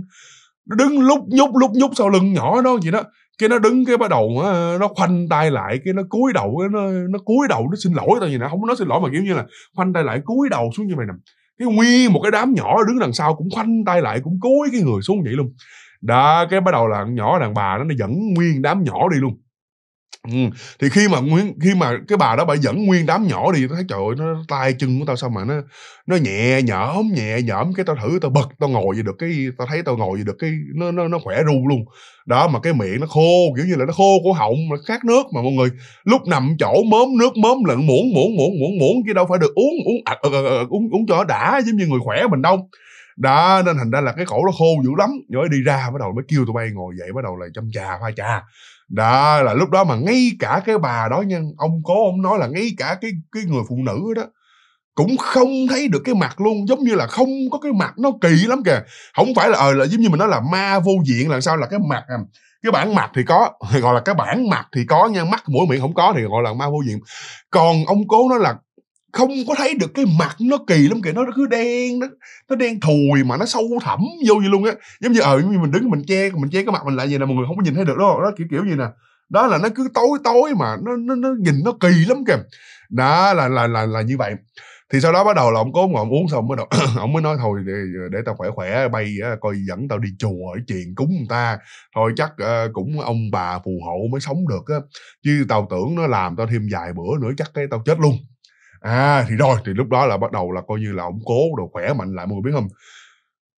nó đứng lúc nhúc lúc nhúc sau lưng nhỏ đó gì đó cái nó đứng cái bắt đầu nó khoanh tay lại cái nó cúi đầu cái nó nó cúi đầu nó xin lỗi tao gì nè không nói xin lỗi mà kiểu như là khoanh tay lại cúi đầu xuống như mày nè cái nguyên một cái đám nhỏ đứng đằng sau cũng khoanh tay lại cũng cúi cái người xuống vậy luôn đó cái bắt đầu là nhỏ đàn bà nó dẫn nguyên đám nhỏ đi luôn Ừ. thì khi mà nguyên khi mà cái bà đó bà dẫn nguyên đám nhỏ đi tao thấy trời ơi nó tay chân của tao sao mà nó nó nhẹ nhõm nhẹ nhõm cái tao thử tao bật tao ngồi vậy được cái tao thấy tao ngồi vậy được cái nó nó nó khỏe ru luôn đó mà cái miệng nó khô kiểu như là nó khô cổ họng mà khát nước mà mọi người lúc nằm chỗ mớm nước mớm lận muỗng muỗng muỗng muỗng muỗng chứ đâu phải được uống uống à, à, à, uống uống cho đã giống như người khỏe mình đâu đó nên thành ra là cái cổ nó khô dữ lắm rồi đi ra bắt đầu mới kêu tụi bay ngồi dậy bắt đầu là chăm trà pha trà đó là lúc đó mà ngay cả cái bà đó nha ông cố ông nói là ngay cả cái cái người phụ nữ đó cũng không thấy được cái mặt luôn giống như là không có cái mặt nó kỳ lắm kìa không phải là ờ là giống như mình nói là ma vô diện là sao là cái mặt à, cái bản mặt thì có gọi là cái bản mặt thì có nha mắt mũi miệng không có thì gọi là ma vô diện còn ông cố nói là không có thấy được cái mặt nó kỳ lắm kìa nó cứ đen nó nó đen thùi mà nó sâu thẳm vô vậy luôn á giống như ờ ừ, mình đứng mình che mình che cái mặt mình lại vậy nè mọi người không có nhìn thấy được đó đó kiểu kiểu gì nè đó là nó cứ tối tối mà nó nó nó nhìn nó kỳ lắm kìa đó là là là là như vậy thì sau đó bắt đầu là ông cố ông uống xong bắt đầu ông mới nói thôi để, để tao khỏe khỏe bay coi dẫn tao đi chùa ở chuyện cúng người ta thôi chắc uh, cũng ông bà phù hộ mới sống được á chứ tao tưởng nó làm tao thêm vài bữa nữa chắc cái tao chết luôn à thì rồi thì lúc đó là bắt đầu là coi như là ông cố đồ khỏe mạnh lại mọi người biết không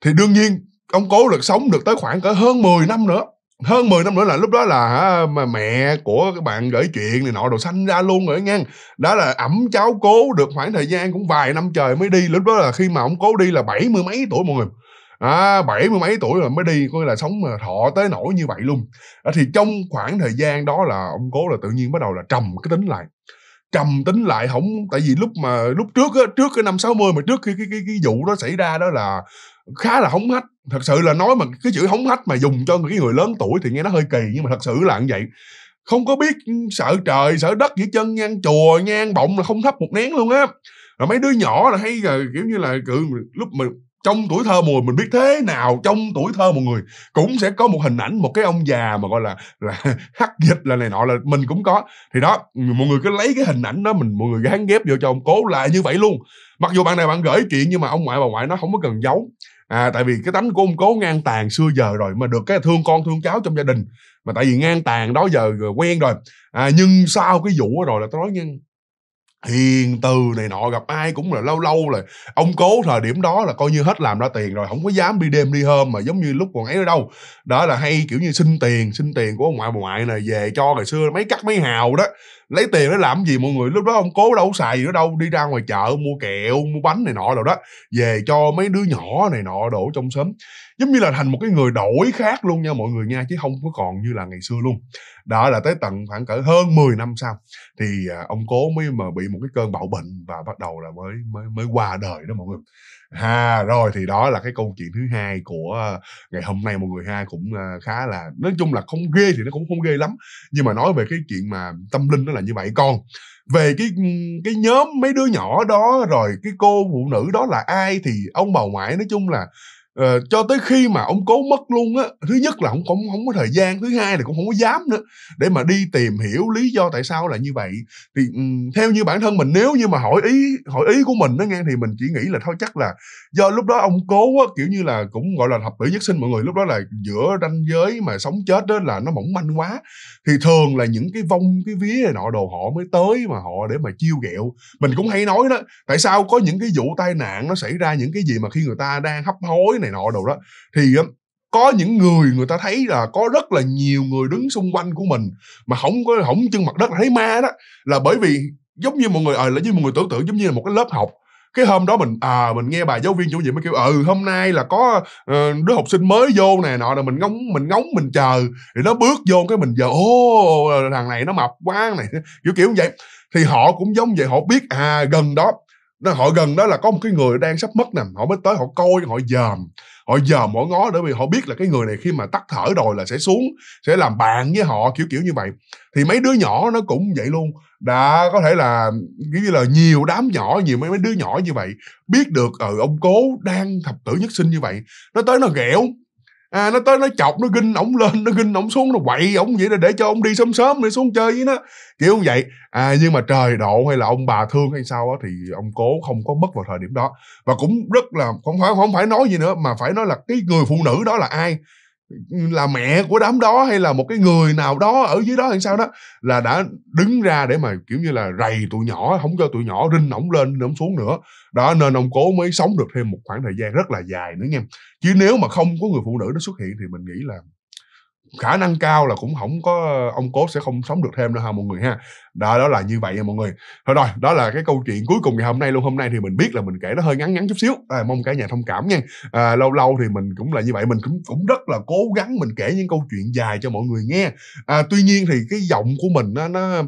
thì đương nhiên ông cố được sống được tới khoảng cỡ hơn 10 năm nữa hơn 10 năm nữa là lúc đó là mà mẹ của các bạn gửi chuyện này nọ đồ sanh ra luôn rồi ngang đó là ẩm cháu cố được khoảng thời gian cũng vài năm trời mới đi lúc đó là khi mà ông cố đi là bảy mươi mấy tuổi mọi người à, bảy mươi mấy tuổi rồi mới đi coi là sống mà thọ tới nổi như vậy luôn à, thì trong khoảng thời gian đó là ông cố là tự nhiên bắt đầu là trầm cái tính lại trầm tính lại không tại vì lúc mà lúc trước á trước cái năm 60 mà trước khi cái, cái cái vụ đó xảy ra đó là khá là hống hách thật sự là nói mà cái chữ hống hách mà dùng cho cái người lớn tuổi thì nghe nó hơi kỳ nhưng mà thật sự là như vậy không có biết sợ trời sợ đất dưới chân ngang chùa ngang bọng là không thấp một nén luôn á rồi mấy đứa nhỏ là hay là kiểu như là cự lúc mà trong tuổi thơ mùi mình biết thế nào trong tuổi thơ một người cũng sẽ có một hình ảnh một cái ông già mà gọi là là hắc dịch là này nọ là mình cũng có thì đó mọi người cứ lấy cái hình ảnh đó mình mọi người gán ghép vô cho ông cố lại như vậy luôn mặc dù bạn này bạn gửi chuyện nhưng mà ông ngoại bà ngoại nó không có cần giấu à tại vì cái tánh của ông cố ngang tàn xưa giờ rồi mà được cái thương con thương cháu trong gia đình mà tại vì ngang tàn đó giờ quen rồi à nhưng sau cái vụ đó rồi là tôi nói ngang hiền từ này nọ gặp ai cũng là lâu lâu là ông cố thời điểm đó là coi như hết làm ra tiền rồi không có dám đi đêm đi hôm mà giống như lúc còn ấy đâu đó là hay kiểu như xin tiền xin tiền của ông ngoại bà ngoại này về cho ngày xưa mấy cắt mấy hào đó lấy tiền để làm gì mọi người lúc đó ông cố đâu xài gì nữa đâu đi ra ngoài chợ mua kẹo mua bánh này nọ rồi đó về cho mấy đứa nhỏ này nọ đổ trong sớm giống như là thành một cái người đổi khác luôn nha mọi người nha chứ không có còn như là ngày xưa luôn đó là tới tận khoảng cỡ hơn 10 năm sau thì à, ông cố mới mà bị một cái cơn bạo bệnh và bắt đầu là mới mới mới qua đời đó mọi người ha rồi thì đó là cái câu chuyện thứ hai của ờ, ngày hôm nay mọi người ha cũng ờ, khá là nói chung là không ghê thì nó cũng không ghê lắm nhưng mà nói về cái chuyện mà tâm linh nó là như vậy con về cái ừ, cái nhóm mấy đứa nhỏ đó rồi cái cô phụ nữ đó là ai thì ông bà ngoại nói chung là Ờ, cho tới khi mà ông cố mất luôn á thứ nhất là ông không không có thời gian thứ hai là cũng không có dám nữa để mà đi tìm hiểu lý do tại sao là như vậy thì um, theo như bản thân mình nếu như mà hỏi ý hỏi ý của mình đó nghe thì mình chỉ nghĩ là thôi chắc là do lúc đó ông cố á kiểu như là cũng gọi là thập tử nhất sinh mọi người lúc đó là giữa ranh giới mà sống chết đó là nó mỏng manh quá thì thường là những cái vong cái vía nọ đồ họ mới tới mà họ để mà chiêu ghẹo mình cũng hay nói đó tại sao có những cái vụ tai nạn nó xảy ra những cái gì mà khi người ta đang hấp hối này nọ đồ đó thì um, có những người người ta thấy là có rất là nhiều người đứng xung quanh của mình mà không có không chân mặt đất là thấy ma đó là bởi vì giống như mọi người ờ à, là như mọi người tưởng tượng giống như là một cái lớp học cái hôm đó mình à mình nghe bà giáo viên chủ nhiệm mới kêu ừ hôm nay là có uh, đứa học sinh mới vô nè nọ là mình ngóng mình ngóng mình chờ thì nó bước vô cái mình giờ ô thằng này nó mập quá này kiểu kiểu như vậy thì họ cũng giống vậy họ biết à gần đó nó họ gần đó là có một cái người đang sắp mất nè họ mới tới họ coi họ dòm họ dòm mỗi ngó để vì họ biết là cái người này khi mà tắt thở rồi là sẽ xuống sẽ làm bạn với họ kiểu kiểu như vậy thì mấy đứa nhỏ nó cũng vậy luôn đã có thể là kiểu như là nhiều đám nhỏ nhiều mấy mấy đứa nhỏ như vậy biết được ở ừ, ông cố đang thập tử nhất sinh như vậy nó tới nó ghẹo à, nó tới nó chọc nó ginh ổng lên nó ginh ổng xuống nó quậy ổng vậy là để cho ông đi sớm sớm để xuống chơi với nó kiểu vậy à, nhưng mà trời độ hay là ông bà thương hay sao đó, thì ông cố không có mất vào thời điểm đó và cũng rất là không phải không phải nói gì nữa mà phải nói là cái người phụ nữ đó là ai là mẹ của đám đó hay là một cái người nào đó ở dưới đó hay sao đó là đã đứng ra để mà kiểu như là rầy tụi nhỏ không cho tụi nhỏ rinh ổng lên ổng xuống nữa đó nên ông cố mới sống được thêm một khoảng thời gian rất là dài nữa nha chứ nếu mà không có người phụ nữ nó xuất hiện thì mình nghĩ là khả năng cao là cũng không có ông cố sẽ không sống được thêm nữa ha mọi người ha đó đó là như vậy nha mọi người thôi rồi đó là cái câu chuyện cuối cùng ngày hôm nay luôn hôm nay thì mình biết là mình kể nó hơi ngắn ngắn chút xíu à, mong cả nhà thông cảm nha à, lâu lâu thì mình cũng là như vậy mình cũng cũng rất là cố gắng mình kể những câu chuyện dài cho mọi người nghe à, tuy nhiên thì cái giọng của mình nó, nó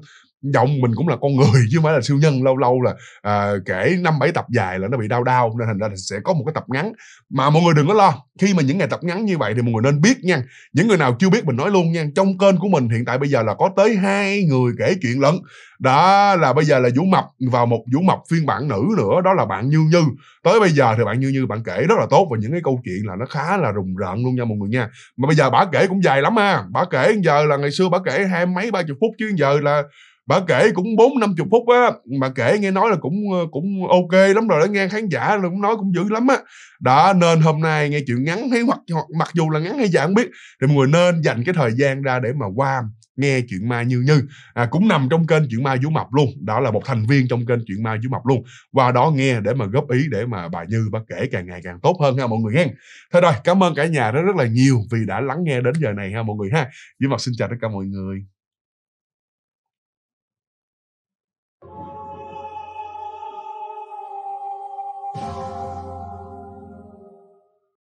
giọng mình cũng là con người chứ không phải là siêu nhân lâu lâu là à, kể năm bảy tập dài là nó bị đau đau nên thành ra sẽ có một cái tập ngắn mà mọi người đừng có lo khi mà những ngày tập ngắn như vậy thì mọi người nên biết nha những người nào chưa biết mình nói luôn nha trong kênh của mình hiện tại bây giờ là có tới hai người kể chuyện lận đó là bây giờ là vũ mập vào một vũ mập phiên bản nữ nữa đó là bạn như như tới bây giờ thì bạn như như bạn kể rất là tốt và những cái câu chuyện là nó khá là rùng rợn luôn nha mọi người nha mà bây giờ bả kể cũng dài lắm ha à. bả kể giờ là ngày xưa bả kể hai mấy ba chục phút chứ giờ là bà kể cũng bốn năm chục phút á mà kể nghe nói là cũng ờ, cũng ok lắm rồi đó nghe khán giả cũng nói cũng dữ lắm á đó nên hôm nay nghe chuyện ngắn hay hoặc, hoặc mặc dù là ngắn hay dài không biết thì mọi người nên dành cái thời gian ra để mà qua nghe chuyện ma như như à, cũng nằm trong kênh chuyện ma vũ mập luôn đó là một thành viên trong kênh chuyện ma vũ mập luôn qua đó nghe để mà góp ý để mà bà như bà kể càng ngày càng tốt hơn ha mọi người nghe thôi rồi cảm ơn cả nhà rất rất là nhiều vì đã lắng nghe đến giờ này ha mọi người ha vũ mập xin chào tất cả mọi người